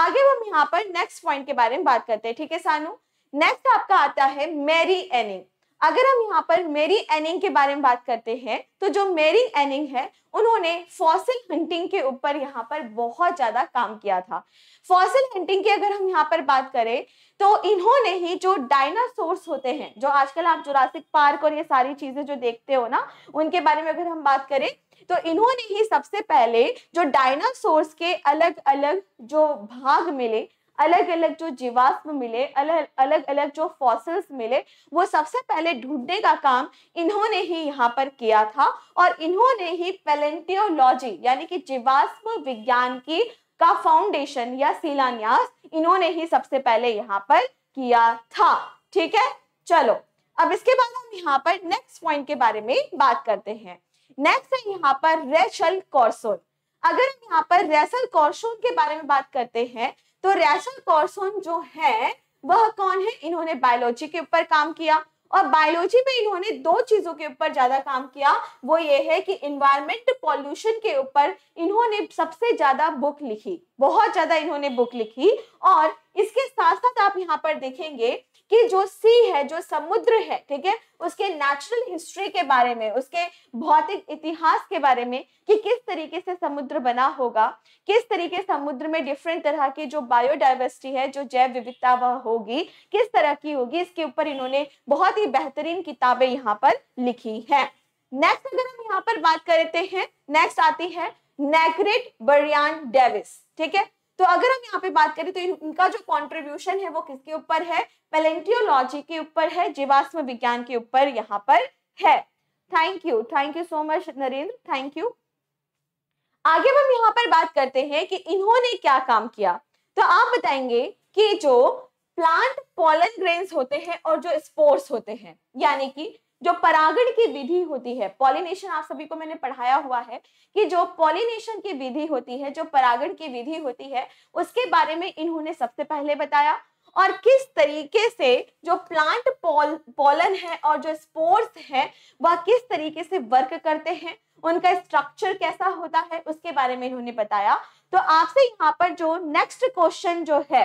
आगे हम यहाँ पर नेक्स्ट पॉइंट के बारे में बात करते हैं ठीक है सानू नेक्स्ट आपका आता है मेरी एनिंग अगर हम यहाँ पर मेरी एनिंग के बारे में बात करते हैं तो जो मेरी एनिंग है उन्होंने फॉसिल हंटिंग के ऊपर यहाँ पर बहुत ज़्यादा काम किया था फॉसिल हंटिंग की अगर हम यहाँ पर बात करें तो इन्होंने ही जो डायनासोर्स होते हैं जो आजकल आप जुरासिक पार्क और ये सारी चीज़ें जो देखते हो ना उनके बारे में अगर हम बात करें तो इन्होंने ही सबसे पहले जो डायनासोर्स के अलग अलग जो भाग मिले अलग अलग जो जीवाश्म मिले अलग अलग अलग जो फॉसिल्स मिले वो सबसे पहले ढूंढने का काम इन्होंने ही यहाँ पर किया था और इन्होंने ही पेलेंटियोलॉजी यानी कि जीवाश्म विज्ञान की का फाउंडेशन या शिलान्यास इन्होंने ही सबसे पहले यहाँ पर किया था ठीक है चलो अब इसके बाद हम यहाँ पर नेक्स्ट पॉइंट के बारे में बात करते हैं नेक्स्ट है यहाँ पर रेशल कॉर्सोन अगर हम यहाँ पर रेसल कॉर्सोन के बारे में बात करते हैं तो रैशल पर्सन जो है वह कौन है इन्होंने बायोलॉजी के ऊपर काम किया और बायोलॉजी में इन्होंने दो चीजों के ऊपर ज्यादा काम किया वो ये है कि इन्वायरमेंट पॉल्यूशन के ऊपर इन्होंने सबसे ज्यादा बुक लिखी बहुत ज्यादा इन्होंने बुक लिखी और इसके साथ साथ आप यहाँ पर देखेंगे कि जो सी है जो समुद्र है ठीक है उसके नेचुरल हिस्ट्री के बारे में उसके भौतिक इतिहास के बारे में कि किस तरीके से समुद्र बना होगा किस तरीके समुद्र में डिफरेंट तरह की जो बायोडाइवर्सिटी है जो जैव विविधता वह होगी किस तरह की होगी इसके ऊपर इन्होंने बहुत ही बेहतरीन किताबें यहाँ पर लिखी है नेक्स्ट अगर हम यहाँ पर बात करते हैं नेक्स्ट आती है नेग्रेट बरियान डेविस ठीक है तो अगर हम यहाँ पे बात करें तो इन, इनका जो कॉन्ट्रीब्यूशन है वो किसके ऊपर है पेलेंटियोलॉजी के ऊपर है जीवाश्म विज्ञान के ऊपर यहाँ पर है thank you thank you so much Narendra thank you आगे हम यहाँ पर बात करते हैं कि इन्होंने क्या काम किया तो आप बताएंगे कि जो प्लांट पॉलन ग्रेन्स होते हैं और जो स्पोर्ट्स होते हैं यानी कि जो परागण की विधि होती है पॉलिनेशन आप सभी को मैंने पढ़ाया हुआ है कि जो पॉलिनेशन की विधि होती है जो परागण की विधि होती है उसके बारे में इन्होंने सबसे पहले बताया और किस तरीके से जो प्लांट पॉल पॉलन है और जो स्पोर्ट्स है वह किस तरीके से वर्क करते हैं उनका स्ट्रक्चर कैसा होता है उसके बारे में इन्होंने बताया तो आपसे यहाँ पर जो नेक्स्ट क्वेश्चन जो है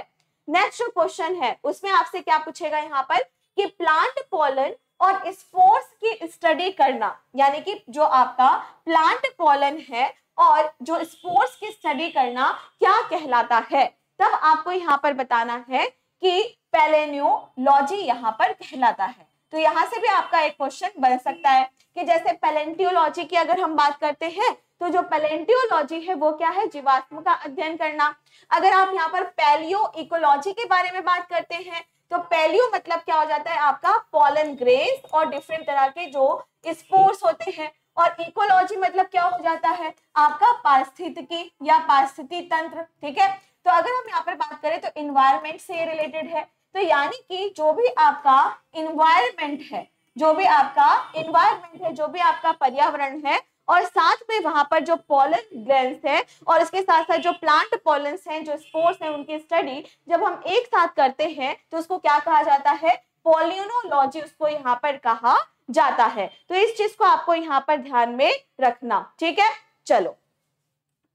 नेक्स्ट क्वेश्चन है उसमें आपसे क्या पूछेगा यहाँ पर कि प्लांट पॉलन और स्पोर्स की स्टडी करना यानी कि जो आपका प्लांट कॉलन है और जो स्पोर्स की स्टडी करना क्या कहलाता है तब आपको यहाँ पर बताना है कि पेलेनियोलॉजी यहाँ पर कहलाता है तो यहाँ से भी आपका एक क्वेश्चन बन सकता है कि जैसे पेलेंटियोलॉजी की अगर हम बात करते हैं तो जो पेलेंटियोलॉजी है वो क्या है जीवात्म का अध्ययन करना अगर आप यहाँ पर पेलियो इकोलॉजी के बारे में बात करते हैं तो पेल्यू मतलब क्या हो जाता है आपका पॉलन ग्रेन्स और डिफरेंट तरह के जो स्पोर्ट्स होते हैं और इकोलॉजी मतलब क्या हो जाता है आपका पारिस्थितिकी या पारिस्थिति तंत्र ठीक है तो अगर हम यहाँ पर बात करें तो इन्वायरमेंट से रिलेटेड है तो यानी कि जो भी आपका इन्वायरमेंट है जो भी आपका इन्वायरमेंट है जो भी आपका पर्यावरण है और साथ में वहां पर जो पॉलन ग्लैंड है और इसके साथ साथ जो प्लांट पॉलन्स हैं जो स्पोर्ट्स हैं उनकी स्टडी जब हम एक साथ करते हैं तो उसको क्या कहा जाता है पोलियोनोलॉजी उसको यहाँ पर कहा जाता है तो इस चीज को आपको यहाँ पर ध्यान में रखना ठीक है चलो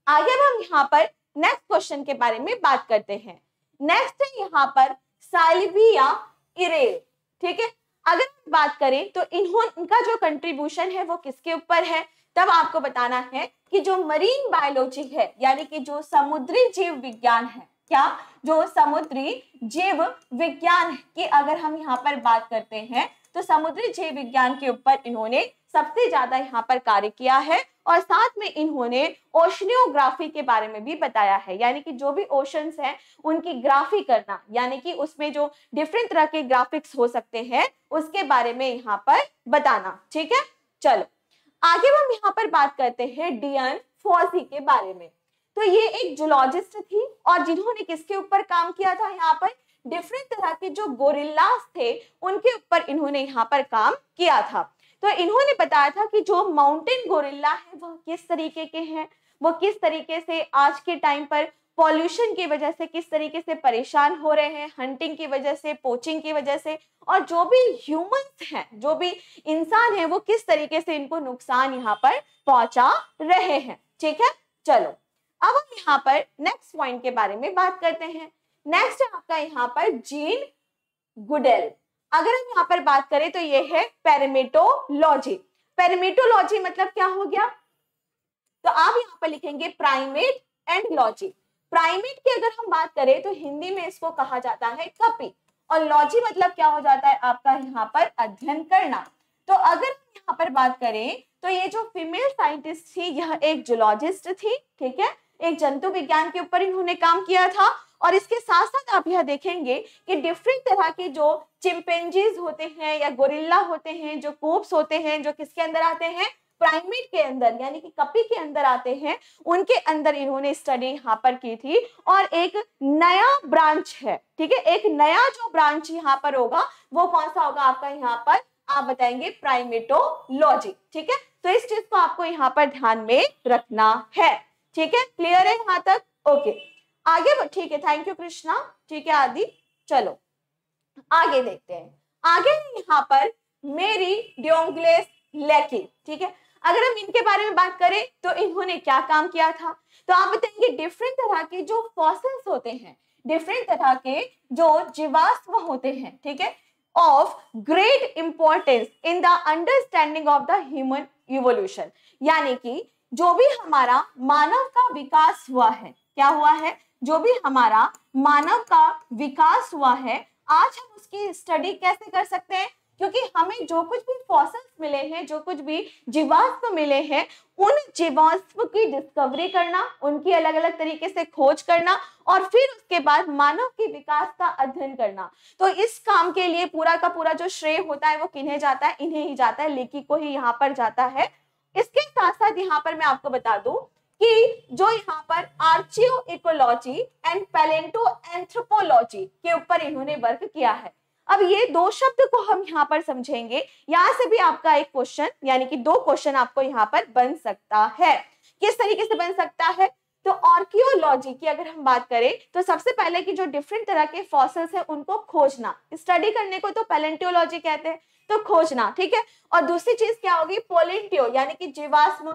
आगे हम यहाँ पर नेक्स्ट क्वेश्चन के बारे में बात करते हैं नेक्स्ट है यहाँ पर साइलिविया इरेल ठीक है अगर बात करें तो इन्हों इनका जो कंट्रीब्यूशन है वो किसके ऊपर है तब आपको बताना है कि जो मरीन बायोलॉजी है यानी कि जो समुद्री जीव विज्ञान है क्या जो समुद्री जीव विज्ञान की अगर हम यहाँ पर बात करते हैं तो समुद्री जीव विज्ञान के ऊपर इन्होंने सबसे ज्यादा यहाँ पर कार्य किया है और साथ में इन्होंने ओशनियोग्राफी के बारे में भी बताया है यानी कि जो भी ओशंस हैं उनकी ग्राफी करना यानी कि उसमें जो डिफरेंट तरह के ग्राफिक्स हो सकते हैं उसके बारे में यहाँ पर बताना ठीक है चलो आगे हम यहाँ पर बात करते हैं डीएन फॉसी के बारे में तो ये एक जुलॉजिस्ट थी और जिन्होंने किसके ऊपर काम किया था यहाँ पर डिफरेंट तरह के जो गोरिल्लास थे उनके ऊपर इन्होंने यहाँ पर काम किया था तो इन्होंने बताया था कि जो माउंटेन गोरिल्ला है वह किस तरीके के हैं वो किस तरीके से आज के टाइम पर पॉल्यूशन की वजह से किस तरीके से परेशान हो रहे हैं हंटिंग की वजह से पोचिंग की वजह से और जो भी ह्यूमंस हैं जो भी इंसान है वो किस तरीके से इनको नुकसान यहाँ पर पहुंचा रहे हैं ठीक है चलो अब हम यहाँ पर नेक्स्ट पॉइंट के बारे में बात करते हैं नेक्स्ट आपका यहाँ पर जीन गुडेल अगर हम यहाँ पर बात करें तो ये है पेरेमेटोलॉजी पेरेमेटोलॉजी मतलब क्या हो गया तो आप यहाँ पर लिखेंगे प्राइमेट एंड लॉजी प्राइमेट की अगर हम बात करें तो हिंदी में इसको कहा जाता है कपी और लॉजी मतलब क्या हो जाता है आपका यहाँ पर अध्ययन करना तो अगर यहाँ पर बात करें तो ये जो फीमेल साइंटिस्ट थी यह एक जुलॉजिस्ट थी ठीक है एक जंतु विज्ञान के ऊपर इन्होंने काम किया था और इसके साथ साथ आप यह देखेंगे कि डिफरेंट तरह के जो चिंपेंजीज होते हैं या गोरिल्ला होते हैं जो कोप्स होते हैं जो किसके अंदर आते हैं प्राइमेट के अंदर यानी कि कपी के अंदर आते हैं उनके अंदर इन्होंने स्टडी यहाँ पर की थी और एक नया ब्रांच है ठीक है एक नया जो ब्रांच यहाँ पर होगा वो कौन सा होगा आपका यहाँ पर आप बताएंगे प्राइमेटोलॉजी ठीक है तो इस चीज को आपको यहाँ पर ध्यान में रखना है ठीक है क्लियर है यहाँ तक ओके आगे ठीक है थैंक यू कृष्णा ठीक है आदि चलो आगे देखते हैं आगे यहाँ पर मेरी डोंगलेस लेकी ठीक है अगर हम इनके बारे में बात करें तो इन्होंने क्या काम किया था तो आप बताएंगे डिफरेंट तरह के जो फॉसिल्स होते हैं डिफरेंट तरह के जो जीवाश्म होते हैं ठीक है of great importance in the understanding of the human evolution यानी कि जो भी हमारा मानव का विकास हुआ है क्या हुआ है जो भी हमारा मानव का विकास हुआ है आज हम उसकी स्टडी कैसे कर सकते हैं क्योंकि हमें जो कुछ भी फॉसल्स मिले हैं जो कुछ भी जीवाश्म मिले हैं उन जीवाश्म की डिस्कवरी करना उनकी अलग अलग तरीके से खोज करना और फिर उसके बाद मानव के विकास का अध्ययन करना तो इस काम के लिए पूरा का पूरा जो श्रेय होता है वो किन्हें जाता है इन्हें ही जाता है लेकिन को ही यहाँ पर जाता है इसके साथ साथ यहाँ पर मैं आपको बता दू कि जो यहाँ पर archaeoecology and palaeoanthropology के ऊपर इन्होंने वर्क किया है अब ये दो शब्द को हम यहाँ पर समझेंगे यहां से भी आपका एक क्वेश्चन यानी कि दो क्वेश्चन आपको यहाँ पर बन सकता है किस तरीके से बन सकता है तो ऑर्कियोलॉजी की अगर हम बात करें तो सबसे पहले की जो डिफरेंट तरह के फॉसल्स है उनको खोजना स्टडी करने को तो पेलेंटियोलॉजी कहते हैं तो खोजना ठीक है और दूसरी चीज क्या होगी पोलेंटियो यानी कि जीवाश्म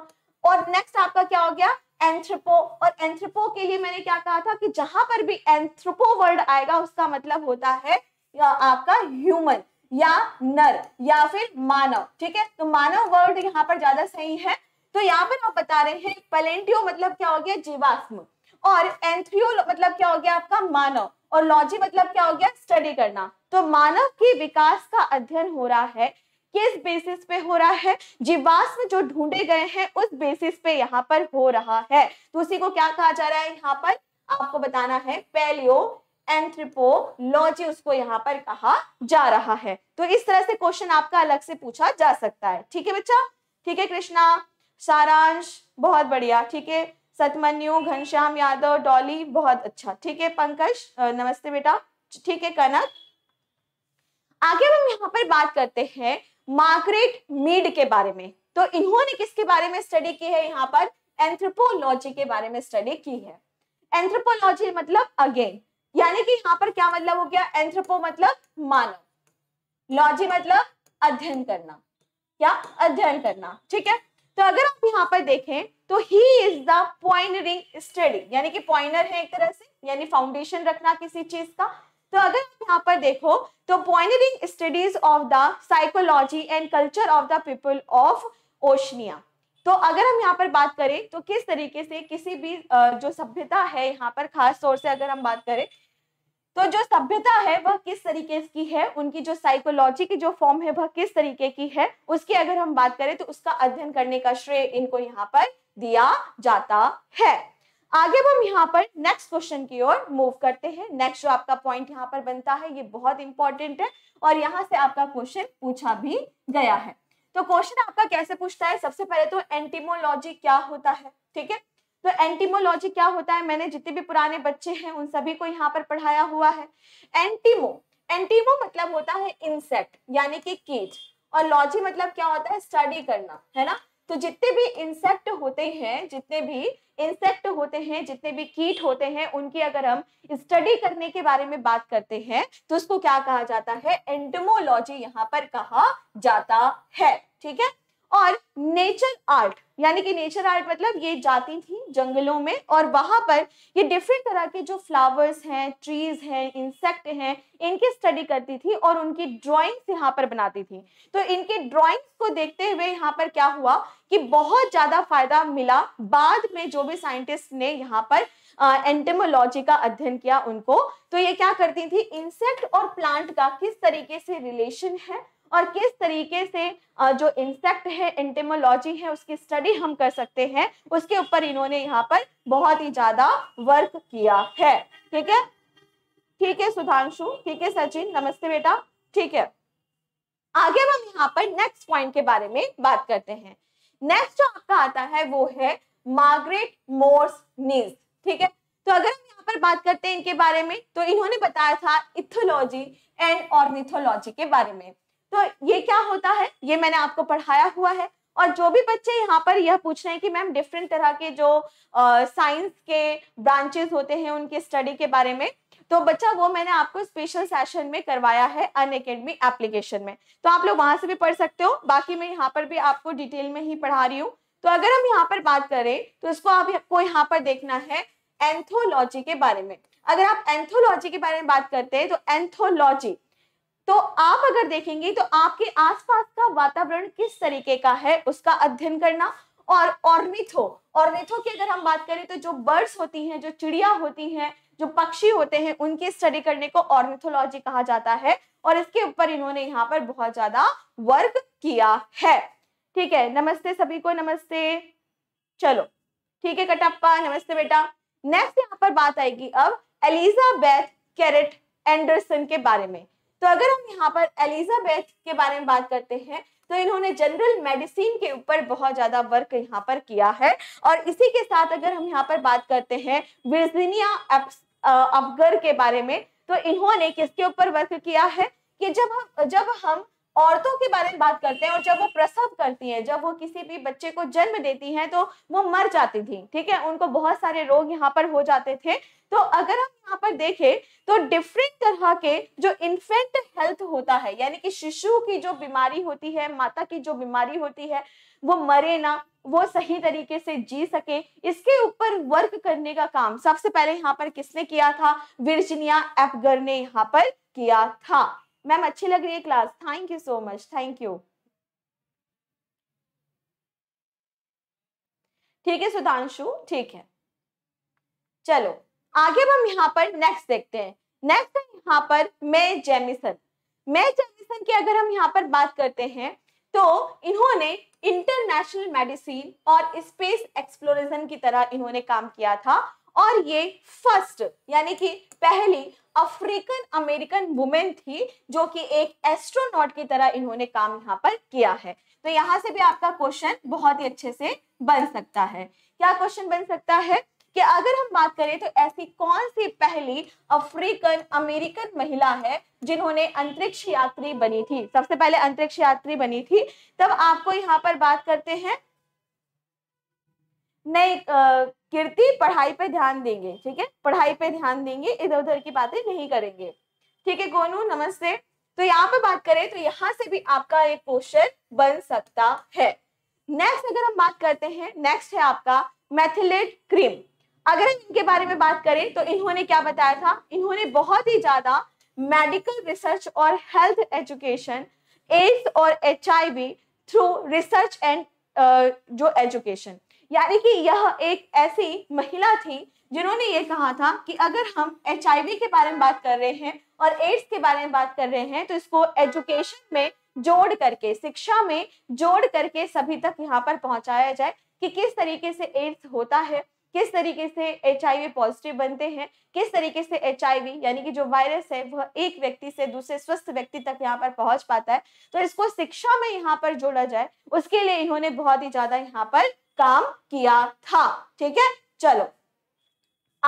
और नेक्स्ट आपका क्या हो गया एंथ्रोपो और एंथ्रोपो के लिए मैंने क्या कहा था कि जहां पर भी एंथ्रोपो वर्ड आएगा उसका मतलब होता है या आपका ह्यूमन या नर या फिर मानव ठीक है तो मानव वर्ड यहाँ पर ज्यादा सही है तो यहाँ पर आप बता रहे हैं पलेंटियो मतलब क्या हो गया जीवाश्म और एंथ्रियो मतलब क्या हो गया आपका मानव और लॉजी मतलब क्या हो गया स्टडी करना तो मानव के विकास का अध्ययन हो रहा है किस बेसिस पे हो रहा है जीवाश्म जो ढूंढे गए हैं उस बेसिस पे यहाँ पर हो रहा है तो उसी को क्या कहा जा रहा है यहाँ पर आपको बताना है पेलियो एंथ्रोपोलॉजी उसको यहाँ पर कहा जा रहा है तो इस तरह से क्वेश्चन आपका अलग से पूछा जा सकता है ठीक है बच्चा ठीक है कृष्णा सारांश बहुत बढ़िया ठीक है सतमन्यु घनश्याम यादव डॉली बहुत अच्छा ठीक है पंकज नमस्ते बेटा ठीक है कनक आगे हम यहाँ पर बात करते हैं मार्गरेट मीड के बारे में तो इन्होंने किसके बारे में स्टडी की है यहाँ पर एंथ्रोपोलॉजी के बारे में स्टडी की है एंथ्रोपोलॉजी मतलब अगेन यानी कि यहाँ पर क्या मतलब हो गया एंथ्रोपो मतलब मानव लॉजी मतलब अध्ययन करना क्या अध्ययन करना ठीक है तो अगर आप यहाँ पर देखें तो he is the pioneering study यानी कि पॉइनर है एक तरह से यानी फाउंडेशन रखना किसी चीज का तो अगर आप यहाँ पर देखो तो pioneering studies of the psychology and culture of the people of Oceania तो अगर हम यहाँ पर बात करें तो किस तरीके से किसी भी जो सभ्यता है यहाँ पर खास तौर से अगर हम बात करें तो जो सभ्यता है वह किस तरीके की है उनकी जो साइकोलॉजी की जो फॉर्म है वह किस तरीके की है उसकी अगर हम बात करें तो उसका अध्ययन करने का श्रेय इनको यहाँ पर दिया जाता है आगे हम यहाँ पर नेक्स्ट क्वेश्चन की ओर मूव करते हैं नेक्स्ट जो आपका पॉइंट यहाँ पर बनता है ये बहुत इंपॉर्टेंट है और यहाँ से आपका क्वेश्चन पूछा भी गया है तो क्वेश्चन आपका कैसे पूछता है सबसे पहले तो एंटीमोलॉजी क्या होता है ठीक है तो एंटीमोलॉजी क्या होता है मैंने जितने भी पुराने बच्चे हैं उन सभी को यहाँ पर पढ़ाया हुआ है एंटीमो एंटीमो मतलब होता है इंसेक्ट यानी कि कीट और लॉजी मतलब क्या होता है स्टडी करना है ना तो जितने भी इंसेक्ट होते हैं जितने भी इंसेक्ट होते हैं जितने भी कीट होते हैं उनकी अगर हम स्टडी करने के बारे में बात करते हैं तो उसको क्या कहा जाता है एंटमोलॉजी यहाँ पर कहा जाता है ठीक है और नेचर आर्ट यानी कि नेचर आर्ट मतलब ये जाती थी जंगलों में और वहां पर ये डिफरेंट तरह के जो फ्लावर्स हैं ट्रीज हैं इंसेक्ट हैं इनकी स्टडी करती थी और उनकी ड्राइंग्स यहाँ पर बनाती थी तो इनके ड्राइंग्स को देखते हुए यहाँ पर क्या हुआ कि बहुत ज़्यादा फायदा मिला बाद में जो भी साइंटिस्ट ने यहाँ पर एंटेमोलॉजी का अध्ययन किया उनको तो ये क्या करती थी इंसेक्ट और प्लांट का किस तरीके से रिलेशन है और किस तरीके से जो इंसेक्ट है एंटेमोलॉजी है उसकी स्टडी हम कर सकते हैं उसके ऊपर इन्होंने यहाँ पर बहुत ही ज्यादा वर्क किया है ठीक है ठीक है सुधांशु ठीक है सचिन नमस्ते बेटा ठीक है आगे हम यहाँ पर नेक्स्ट पॉइंट के बारे में बात करते हैं नेक्स्ट जो आपका आता है वो है मार्गरेट मोर्स नीज ठीक है तो अगर हम यहाँ पर बात करते हैं इनके बारे में तो इन्होंने बताया था इथोलॉजी एंड ऑर्निथोलॉजी के बारे में तो ये क्या होता है ये मैंने आपको पढ़ाया हुआ है और जो भी बच्चे यहाँ पर यह पूछ रहे हैं कि मैम डिफरेंट तरह के जो साइंस के ब्रांचेस होते हैं उनके स्टडी के बारे में तो बच्चा वो मैंने आपको स्पेशल सेशन में करवाया है अन अकेडमी एप्लीकेशन में तो आप लोग वहां से भी पढ़ सकते हो बाकी मैं यहाँ पर भी आपको डिटेल में ही पढ़ा रही हूँ तो अगर हम यहाँ पर बात करें तो इसको आपको यहाँ पर देखना है एंथोलॉजी के बारे में अगर आप एंथोलॉजी के बारे में बात करते हैं तो एंथोलॉजी तो आप अगर देखेंगे तो आपके आसपास का वातावरण किस तरीके का है उसका अध्ययन करना और ऑर्निथो ऑर्निथो की अगर हम बात करें तो जो बर्ड्स होती हैं जो चिड़िया होती हैं जो पक्षी होते हैं उनकी स्टडी करने को ऑर्निथोलॉजी कहा जाता है और इसके ऊपर इन्होंने यहाँ पर बहुत ज्यादा वर्क किया है ठीक है नमस्ते सभी को नमस्ते चलो ठीक है कटप्पा नमस्ते बेटा नेक्स्ट यहाँ पर बात आएगी अब एलिजाबेथ कैरेट एंडरसन के बारे में तो अगर हम यहाँ पर एलिजाबेथ के बारे में बात करते हैं तो इन्होंने जनरल मेडिसिन के ऊपर बहुत ज्यादा वर्क यहाँ पर किया है और इसी के साथ अगर हम यहाँ पर बात करते हैं वर्जीनिया अफगर के बारे में तो इन्होंने किसके ऊपर वर्क किया है कि जब हम जब हम औरतों के बारे में बात करते हैं और जब वो प्रसव करती हैं जब वो किसी भी बच्चे को जन्म देती हैं तो वो मर जाती थी ठीक है उनको बहुत सारे रोग यहाँ पर हो जाते थे तो अगर हम यहाँ पर देखें तो डिफरेंट तरह के जो इन्फेंट हेल्थ होता है यानी कि शिशु की जो बीमारी होती है माता की जो बीमारी होती है वो मरे ना वो सही तरीके से जी सके इसके ऊपर वर्क करने का काम सबसे पहले यहाँ पर किसने किया था विर्जिनिया एफगर ने यहाँ पर किया था मैम अच्छी लग रही है class thank you so much thank you ठीक है सुधांशु ठीक है चलो आगे हम यहाँ पर नेक्स्ट देखते हैं नेक्स्ट है यहाँ पर मे जेमिसन मे जेमिसन की अगर हम यहाँ पर बात करते हैं तो इन्होंने इंटरनेशनल मेडिसिन और स्पेस एक्सप्लोरेशन की तरह इन्होंने काम किया था और ये फर्स्ट यानी कि पहली अफ्रीकन अमेरिकन वुमेन थी जो कि एक एस्ट्रोनॉट की तरह इन्होंने काम यहाँ पर किया है तो यहाँ से भी आपका क्वेश्चन बहुत ही अच्छे से बन सकता है क्या क्वेश्चन बन सकता है कि अगर हम बात करें तो ऐसी कौन सी पहली अफ्रीकन अमेरिकन महिला है जिन्होंने अंतरिक्ष यात्री बनी थी सबसे पहले अंतरिक्ष यात्री बनी थी तब आपको यहाँ पर बात करते हैं नए कीर्ति पढ़ाई पे ध्यान देंगे ठीक है पढ़ाई पे ध्यान देंगे इधर उधर की बातें नहीं करेंगे ठीक है गोनू नमस्ते तो यहाँ पे बात करें तो यहाँ से भी आपका एक क्वेश्चन बन सकता है नेक्स्ट अगर हम बात करते हैं नेक्स्ट है आपका मैथिलेट क्रीम अगर हम इनके बारे में बात करें तो इन्होंने क्या बताया था इन्होंने बहुत ही ज्यादा मेडिकल रिसर्च और हेल्थ एजुकेशन एड्स और एच थ्रू रिसर्च एंड जो एजुकेशन यानी कि यह एक ऐसी महिला थी जिन्होंने ये कहा था कि अगर हम एच के बारे में बात कर रहे हैं और एड्स के बारे में बात कर रहे हैं तो इसको एजुकेशन में जोड़ करके शिक्षा में जोड़ करके सभी तक यहाँ पर पहुंचाया जाए कि किस तरीके से एड्स होता है किस तरीके से एच पॉजिटिव बनते हैं किस तरीके से एच यानी कि जो वायरस है वह एक व्यक्ति से दूसरे स्वस्थ व्यक्ति तक यहाँ पर पहुंच पाता है तो इसको शिक्षा में यहाँ पर जोड़ा जाए उसके लिए इन्होंने बहुत ही ज्यादा यहाँ पर काम किया था ठीक है चलो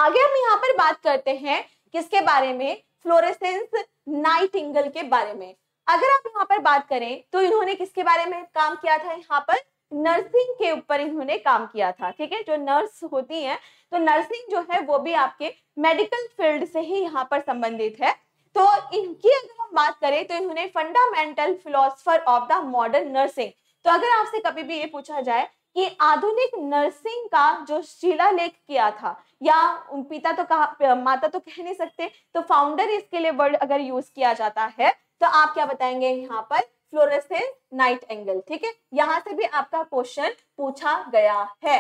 आगे हम यहाँ पर बात करते हैं किसके बारे में फ्लोरेसेंस नाइटिंगल के बारे में अगर आप यहाँ पर बात करें तो इन्होंने किसके बारे में काम किया था यहाँ पर नर्सिंग के ऊपर इन्होंने काम किया था ठीक है जो नर्स होती हैं तो नर्सिंग जो है वो भी आपके मेडिकल फील्ड से ही यहाँ पर संबंधित है तो इनकी अगर हम बात करें तो इन्होंने fundamental philosopher of the modern nursing तो अगर आपसे कभी भी ये पूछा जाए कि आधुनिक नर्सिंग का जो शिलालेख किया था या उन पिता तो कहा माता तो कह नहीं सकते तो फाउंडर इसके लिए वर्ड अगर यूज किया जाता है तो आप क्या बताएंगे यहाँ पर फ्लोरेसेंट नाइट एंगल ठीक है यहाँ से भी आपका क्वेश्चन पूछा गया है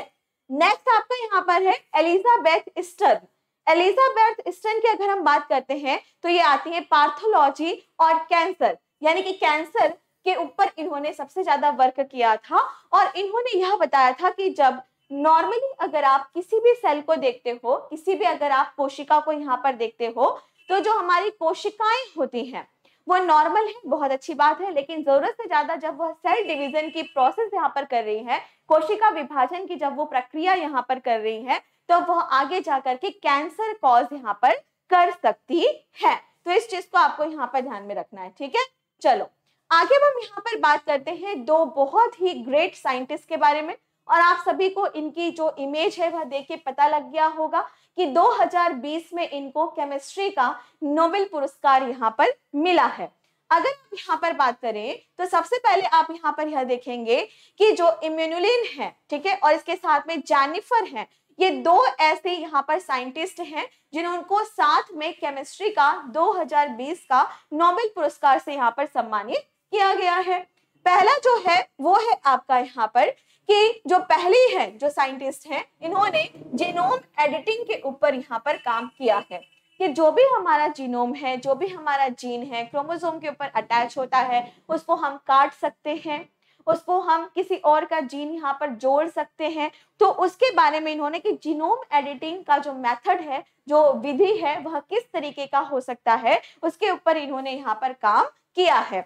नेक्स्ट आपका यहाँ पर है एलिजाबेथ स्टर्न एलिजाबेथ स्टर्न की अगर हम बात करते हैं तो ये आती है पार्थोलॉजी और कैंसर यानी कि कैंसर के ऊपर इन्होंने सबसे ज्यादा वर्क किया था और इन्होंने यह बताया था कि जब नॉर्मली अगर आप किसी भी सेल को देखते हो किसी भी अगर आप कोशिका को यहाँ पर देखते हो तो जो हमारी कोशिकाएं होती हैं वो नॉर्मल है बहुत अच्छी बात है लेकिन जरूरत से ज्यादा जब वह सेल डिवीजन की प्रोसेस यहाँ पर कर रही है कोशिका विभाजन की जब वो प्रक्रिया यहाँ पर कर रही है तो वह आगे जाकर के कैंसर कॉज यहाँ पर कर सकती है तो इस चीज को आपको यहाँ पर ध्यान में रखना है ठीक है चलो आगे हम यहाँ पर बात करते हैं दो बहुत ही ग्रेट साइंटिस्ट के बारे में और आप सभी को इनकी जो इमेज है वह देख के पता लग गया होगा कि 2020 में इनको केमिस्ट्री का नोबेल पुरस्कार यहाँ पर मिला है अगर आप यहाँ पर बात करें तो सबसे पहले आप यहाँ पर यह देखेंगे कि जो इम्यूनुलिन है ठीक है और इसके साथ में जैनिफर है ये दो ऐसे यहाँ पर साइंटिस्ट हैं जिन्होंने साथ में केमिस्ट्री का 2020 का नोबेल पुरस्कार से यहाँ पर सम्मानित किया गया है पहला जो है वो है आपका यहाँ पर कि जो पहली है जो साइंटिस्ट हैं इन्होंने जीनोम एडिटिंग के ऊपर यहाँ पर काम किया है कि जो भी हमारा जीनोम है जो भी हमारा जीन है क्रोमोसोम के ऊपर अटैच होता है उसको हम काट सकते हैं उसको हम किसी और का जीन यहाँ पर जोड़ सकते हैं तो उसके बारे में इन्होंने कि जीनोम एडिटिंग का जो मेथड है जो विधि है वह किस तरीके का हो सकता है उसके ऊपर इन्होंने यहाँ पर काम किया है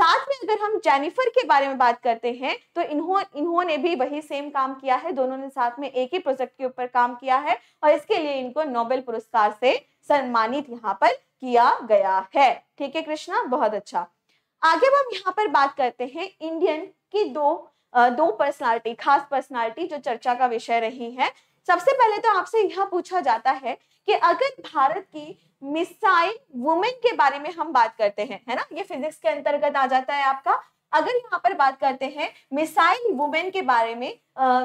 साथ में अगर हम जेनिफर के बारे में बात करते हैं तो इन्हों इन्होंने भी वही सेम काम किया है दोनों ने साथ में एक ही प्रोजेक्ट के ऊपर काम किया है और इसके लिए इनको नोबेल पुरस्कार से सम्मानित यहाँ पर किया गया है ठीक है कृष्णा बहुत अच्छा आगे हम यहाँ पर बात करते हैं इंडियन की दो दो पर्सनालिटी खास पर्सनालिटी जो चर्चा का विषय रही है सबसे पहले तो आपसे यह पूछा जाता है कि अगर भारत की मिसाइल वुमेन के बारे में हम बात करते हैं है ना ये फिजिक्स के अंतर्गत आ जाता है आपका अगर यहाँ पर बात करते हैं मिसाइल वुमेन के बारे में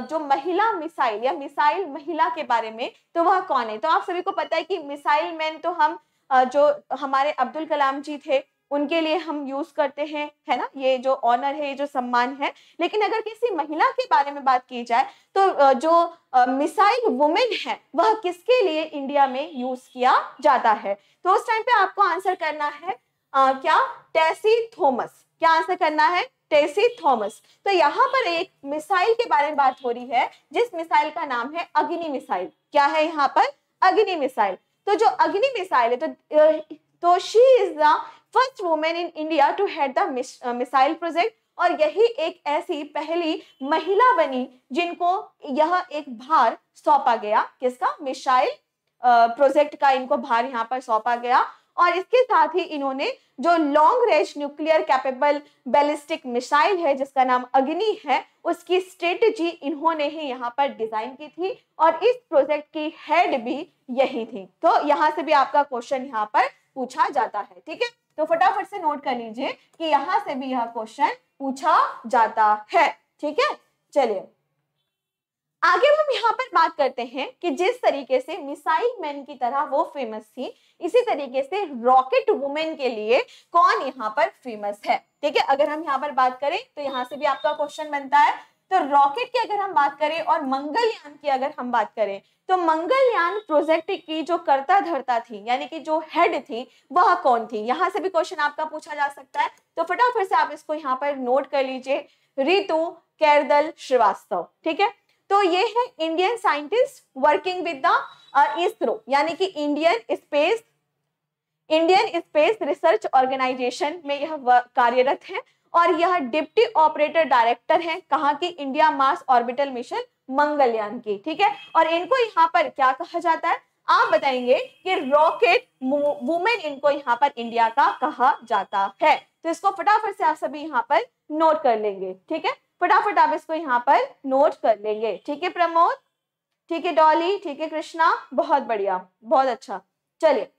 जो महिला मिसाइल या मिसाइल महिला के बारे में तो वह कौन है तो आप सभी को पता है कि मिसाइल मैन तो हम जो हमारे अब्दुल कलाम जी थे उनके लिए हम यूज करते हैं है ना ये जो ऑनर है ये जो सम्मान है लेकिन अगर किसी महिला के बारे में बात की जाए तो जो मिसाइल वुमेन है वह किसके लिए इंडिया में यूज किया जाता है तो उस टाइम पे आपको आंसर करना है आ, क्या टेसी थॉमस क्या आंसर करना है टेसी थॉमस तो यहाँ पर एक मिसाइल के बारे में बात हो रही है जिस मिसाइल का नाम है अग्नि मिसाइल क्या है यहाँ पर अग्नि मिसाइल तो जो अग्नि मिसाइल है तो तो she is the first women in India to head the missile project और यही एक ऐसी पहली महिला बनी जिनको यह एक भार सौंपा गया किसका मिसाइल प्रोजेक्ट का इनको भार यहाँ पर सौंपा गया और इसके साथ ही इन्होंने जो long range nuclear capable ballistic missile है जिसका नाम अग्नि है उसकी स्ट्रेटजी इन्होंने ही यहाँ पर डिजाइन की थी और इस प्रोजेक्ट की हेड भी यही थी तो यहाँ से भी आपका क्वेश्चन यहाँ पर पूछा जाता है ठीक है तो फटाफट से नोट कर लीजिए कि यहां से भी यह क्वेश्चन पूछा जाता है ठीक है चलिए आगे हम यहाँ पर बात करते हैं कि जिस तरीके से मिसाइल मैन की तरह वो फेमस थी इसी तरीके से रॉकेट वुमेन के लिए कौन यहाँ पर फेमस है ठीक है अगर हम यहाँ पर बात करें तो यहाँ से भी आपका क्वेश्चन बनता है तो रॉकेट की अगर हम बात करें और मंगलयान की अगर हम बात करें तो मंगलयान प्रोजेक्ट की जो कर्ता धरता थी यानी कि जो हेड थी वह कौन थी यहाँ से भी क्वेश्चन आपका पूछा जा सकता है तो फटाफट से आप इसको यहाँ पर नोट कर लीजिए रितु कैरदल श्रीवास्तव ठीक है तो ये है Indian scientist working with the ISRO यानी कि Indian space Indian space research organisation में यह कार्यरत है और यह डिप्टी ऑपरेटर डायरेक्टर है कहा की India Mars orbital mission Mangalyaan की ठीक है और इनको यहाँ पर क्या कहा जाता है आप बताएंगे कि रॉकेट वुमेन इनको यहाँ पर इंडिया का कहा जाता है तो इसको फटाफट से आप सभी यहाँ पर नोट कर लेंगे ठीक है फटाफट आप इसको यहाँ पर नोट कर लेंगे ठीक है प्रमोद ठीक है डॉली ठीक है कृष्णा बहुत बढ़िया बहुत अच्छा चलिए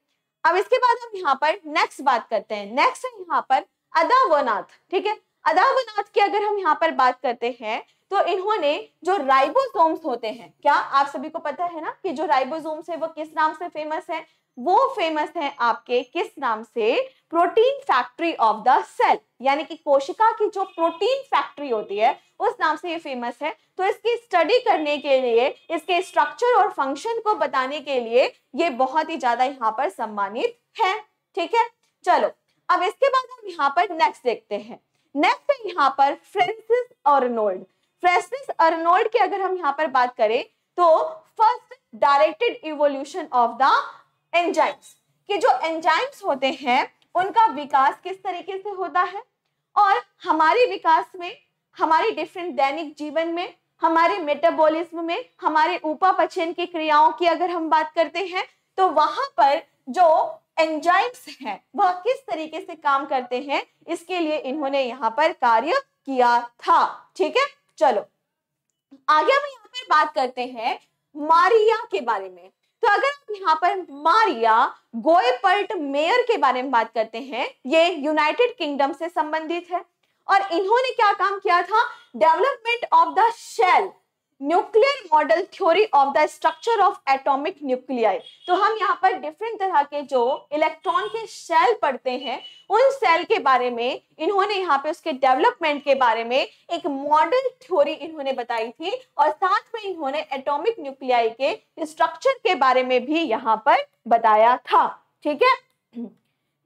अब इसके बाद हम यहाँ पर नेक्स्ट बात करते हैं नेक्स्ट है यहाँ पर अदावनाथ ठीक है अदावनाथ की अगर हम यहाँ पर बात करते हैं तो इन्होंने जो राइबोसोम्स होते हैं क्या आप सभी को पता है ना कि जो राइबोसोम्स है वो किस नाम से फेमस है वो फेमस है आपके किस नाम से protein factory of the cell यानी कि कोशिका की जो प्रोटीन फैक्ट्री होती है उस नाम से ये फेमस है तो इसकी स्टडी करने के लिए इसके स्ट्रक्चर और फंक्शन को बताने के लिए ये बहुत ही ज्यादा यहाँ पर सम्मानित है ठीक है चलो अब इसके बाद हम यहाँ पर नेक्स्ट देखते हैं नेक्स्ट है यहाँ पर फ्रेंसिस अर्नोल्ड फ्रेंसिस अर्नोल्ड की अगर हम यहाँ पर बात करें तो first directed evolution of the enzymes कि जो एंजाइम्स होते हैं उनका विकास किस तरीके से होता है और हमारे विकास में हमारे डिफरेंट दैनिक जीवन में हमारे मेटाबॉलिज्म में हमारे ऊपापचन की क्रियाओं की अगर हम बात करते हैं तो वहां पर जो एंजाइम्स हैं वह किस तरीके से काम करते हैं इसके लिए इन्होंने यहाँ पर कार्य किया था ठीक है चलो आगे हम यहाँ पर बात करते हैं मारिया के बारे में तो अगर आप यहाँ पर मारिया गोयपर्ट मेयर के बारे में बात करते हैं ये यूनाइटेड किंगडम से संबंधित है और इन्होंने क्या काम किया था development of the shell nuclear model theory of the structure of atomic nuclei तो हम यहाँ पर डिफरेंट तरह के जो इलेक्ट्रॉन के सेल पढ़ते हैं उन सेल के बारे में इन्होंने यहाँ पे उसके डेवलपमेंट के बारे में एक मॉडल थ्योरी इन्होंने बताई थी और साथ में इन्होंने एटॉमिक न्यूक्लियाई के स्ट्रक्चर के बारे में भी यहाँ पर बताया था ठीक है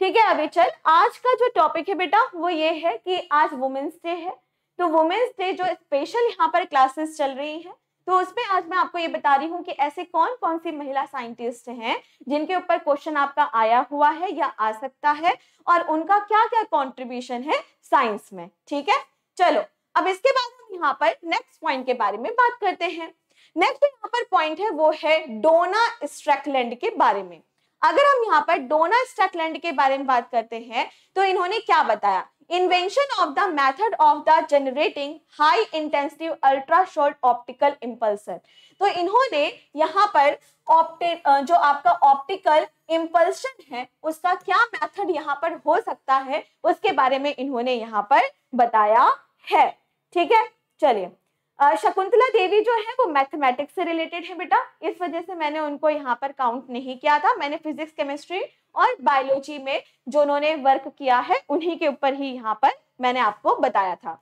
ठीक है अभी चल आज का जो टॉपिक है बेटा वो ये है कि आज वुमेन्स डे है तो वुमेन्स डे जो स्पेशल यहाँ पर क्लासेस चल रही है तो उसमें आज मैं आपको ये बता रही हूँ कि ऐसे कौन कौन सी महिला साइंटिस्ट हैं जिनके ऊपर क्वेश्चन आपका आया हुआ है या आ सकता है और उनका क्या क्या कॉन्ट्रीब्यूशन है साइंस में ठीक है चलो अब इसके बाद हम यहाँ पर नेक्स्ट पॉइंट के बारे में बात करते हैं नेक्स्ट यहाँ पर पॉइंट है वो है डोना स्ट्रैकलैंड के बारे में अगर हम यहाँ पर डोना स्ट्रैकलैंड के बारे में बात करते हैं तो इन्होंने क्या बताया invention of the method of the generating high intensive ultra short optical impulsion तो इन्होंने यहाँ पर ऑप्टे जो आपका ऑप्टिकल इम्पल्सन है उसका क्या मेथड यहाँ पर हो सकता है उसके बारे में इन्होंने यहाँ पर बताया है ठीक है चलिए शकुंतला देवी जो है वो मैथमेटिक्स से रिलेटेड है बेटा इस वजह से मैंने उनको यहाँ पर काउंट नहीं किया था मैंने फिजिक्स केमिस्ट्री और बायोलॉजी में जो उन्होंने वर्क किया है उन्हीं के ऊपर ही यहाँ पर मैंने आपको बताया था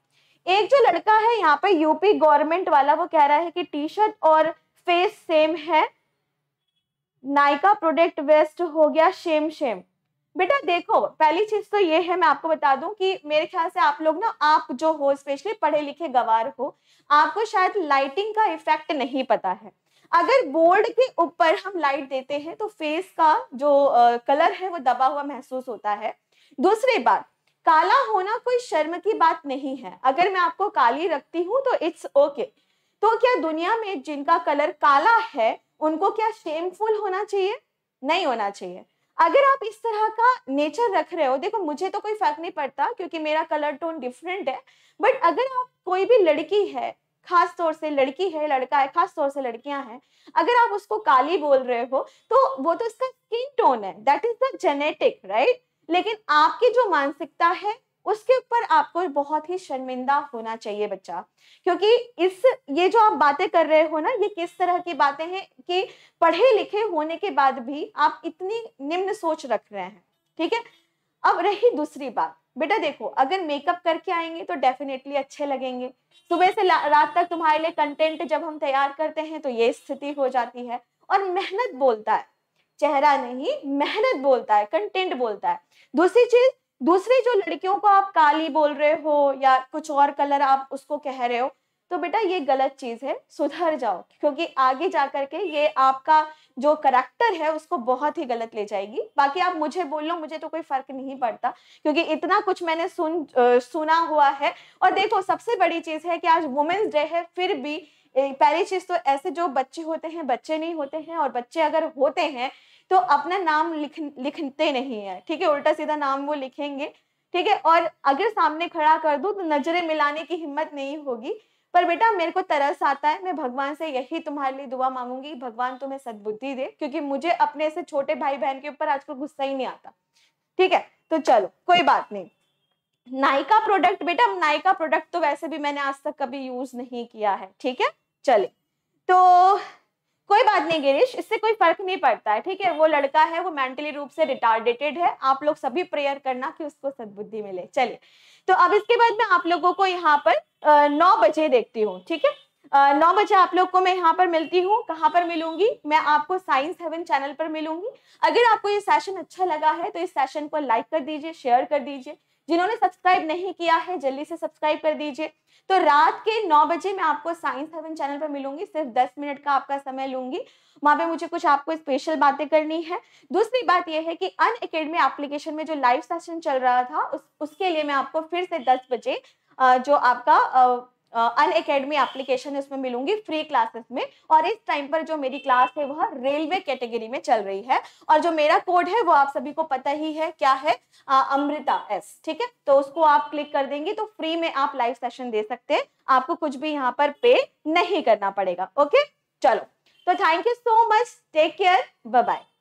एक जो लड़का है यहाँ पे यूपी गवर्नमेंट वाला वो कह रहा है कि टी शर्ट और फेस सेम है नायका प्रोडक्ट वेस्ट हो गया शेम शेम बेटा देखो पहली चीज तो ये है मैं आपको बता दूं कि मेरे ख्याल से आप लोग ना आप जो हो स्पेशली पढ़े लिखे गवार हो आपको शायद लाइटिंग का इफेक्ट नहीं पता है अगर बोर्ड के ऊपर हम लाइट देते हैं तो फेस का जो कलर है वो दबा हुआ महसूस होता है दूसरी बात काला होना कोई शर्म की बात नहीं है अगर मैं आपको काली रखती हूँ तो इट्स ओके okay. तो क्या दुनिया में जिनका कलर काला है उनको क्या शेमफुल होना चाहिए नहीं होना चाहिए अगर आप इस तरह का नेचर रख रहे हो देखो मुझे तो कोई फर्क नहीं पड़ता क्योंकि मेरा कलर टोन डिफरेंट है बट अगर आप कोई भी लड़की है खास तौर से लड़की है लड़का है खास तौर से लड़कियां हैं अगर आप उसको काली बोल रहे हो तो वो तो इसका स्किन टोन है that is the genetic right लेकिन आपकी जो मानसिकता है उसके ऊपर आपको बहुत ही शर्मिंदा होना चाहिए बच्चा क्योंकि इस ये जो आप बातें कर रहे हो ना ये किस तरह की बातें हैं कि पढ़े लिखे होने के बाद भी आप इतनी निम्न सोच रख रहे हैं ठीक है अब रही दूसरी बात बेटा देखो अगर मेकअप करके आएंगे तो डेफिनेटली अच्छे लगेंगे सुबह से रात तक तुम्हारे लिए कंटेंट जब हम तैयार करते हैं तो ये स्थिति हो जाती है और मेहनत बोलता है चेहरा नहीं मेहनत बोलता है कंटेंट बोलता है दूसरी चीज दूसरी जो लड़कियों को आप काली बोल रहे हो या कुछ और कलर आप उसको कह रहे हो तो बेटा ये गलत चीज़ है सुधर जाओ क्योंकि आगे जा करके के ये आपका जो करेक्टर है उसको बहुत ही गलत ले जाएगी बाकी आप मुझे बोल लो मुझे तो कोई फर्क नहीं पड़ता क्योंकि इतना कुछ मैंने सुन आ, सुना हुआ है और देखो सबसे बड़ी चीज़ है कि आज वुमेन्स डे है फिर भी पहली चीज़ तो ऐसे जो बच्चे होते हैं बच्चे नहीं होते हैं और बच्चे अगर होते हैं तो अपना नाम लिख लिखते नहीं है ठीक है उल्टा सीधा नाम वो लिखेंगे ठीक है और अगर सामने खड़ा कर दू तो नजरें मिलाने की हिम्मत नहीं होगी पर बेटा मेरे को तरस आता है मैं भगवान से यही तुम्हारे लिए दुआ मांगूंगी भगवान तुम्हें सदबुद्धि दे क्योंकि मुझे अपने से छोटे भाई बहन के ऊपर आजकल गुस्सा ही नहीं आता ठीक है तो चलो कोई बात नहीं नायका प्रोडक्ट बेटा नायका प्रोडक्ट तो वैसे भी मैंने आज तक कभी यूज नहीं किया है ठीक है चले तो कोई बात नहीं गिरीश इससे कोई फर्क नहीं पड़ता है ठीक है वो लड़का है वो मेंटली रूप से रिटार्डेटेड है आप लोग सभी प्रेयर करना कि उसको सदबुद्धि मिले चलिए तो अब इसके बाद मैं आप लोगों को यहाँ पर नौ बजे देखती हूँ ठीक है नौ बजे आप लोग को मैं यहाँ पर मिलती हूँ कहाँ पर मिलूंगी मैं आपको साइंस हेवन चैनल पर मिलूंगी अगर आपको ये सेशन अच्छा लगा है तो इस सेशन को लाइक कर दीजिए शेयर कर दीजिए जिन्होंने सब्सक्राइब नहीं किया है जल्दी से सब्सक्राइब कर दीजिए तो रात के नौ बजे मैं आपको साइंस हेवन चैनल पर मिलूंगी सिर्फ दस मिनट का आपका समय लूंगी वहां पे मुझे कुछ आपको स्पेशल बातें करनी है दूसरी बात यह है कि अन अकेडमी एप्लीकेशन में जो लाइव सेशन चल रहा था उस, उसके लिए मैं आपको फिर से दस बजे जो आपका अन अकेडमी एप्लीकेशन इसमें मिलूंगी फ्री क्लासेस में और इस टाइम पर जो मेरी क्लास है वह रेलवे कैटेगरी में चल रही है और जो मेरा कोड है वो आप सभी को पता ही है क्या है अमृता एस ठीक है तो उसको आप क्लिक कर देंगे तो फ्री में आप लाइव सेशन दे सकते हैं आपको कुछ भी यहाँ पर पे नहीं करना पड़ेगा ओके चलो तो thank you so much take care bye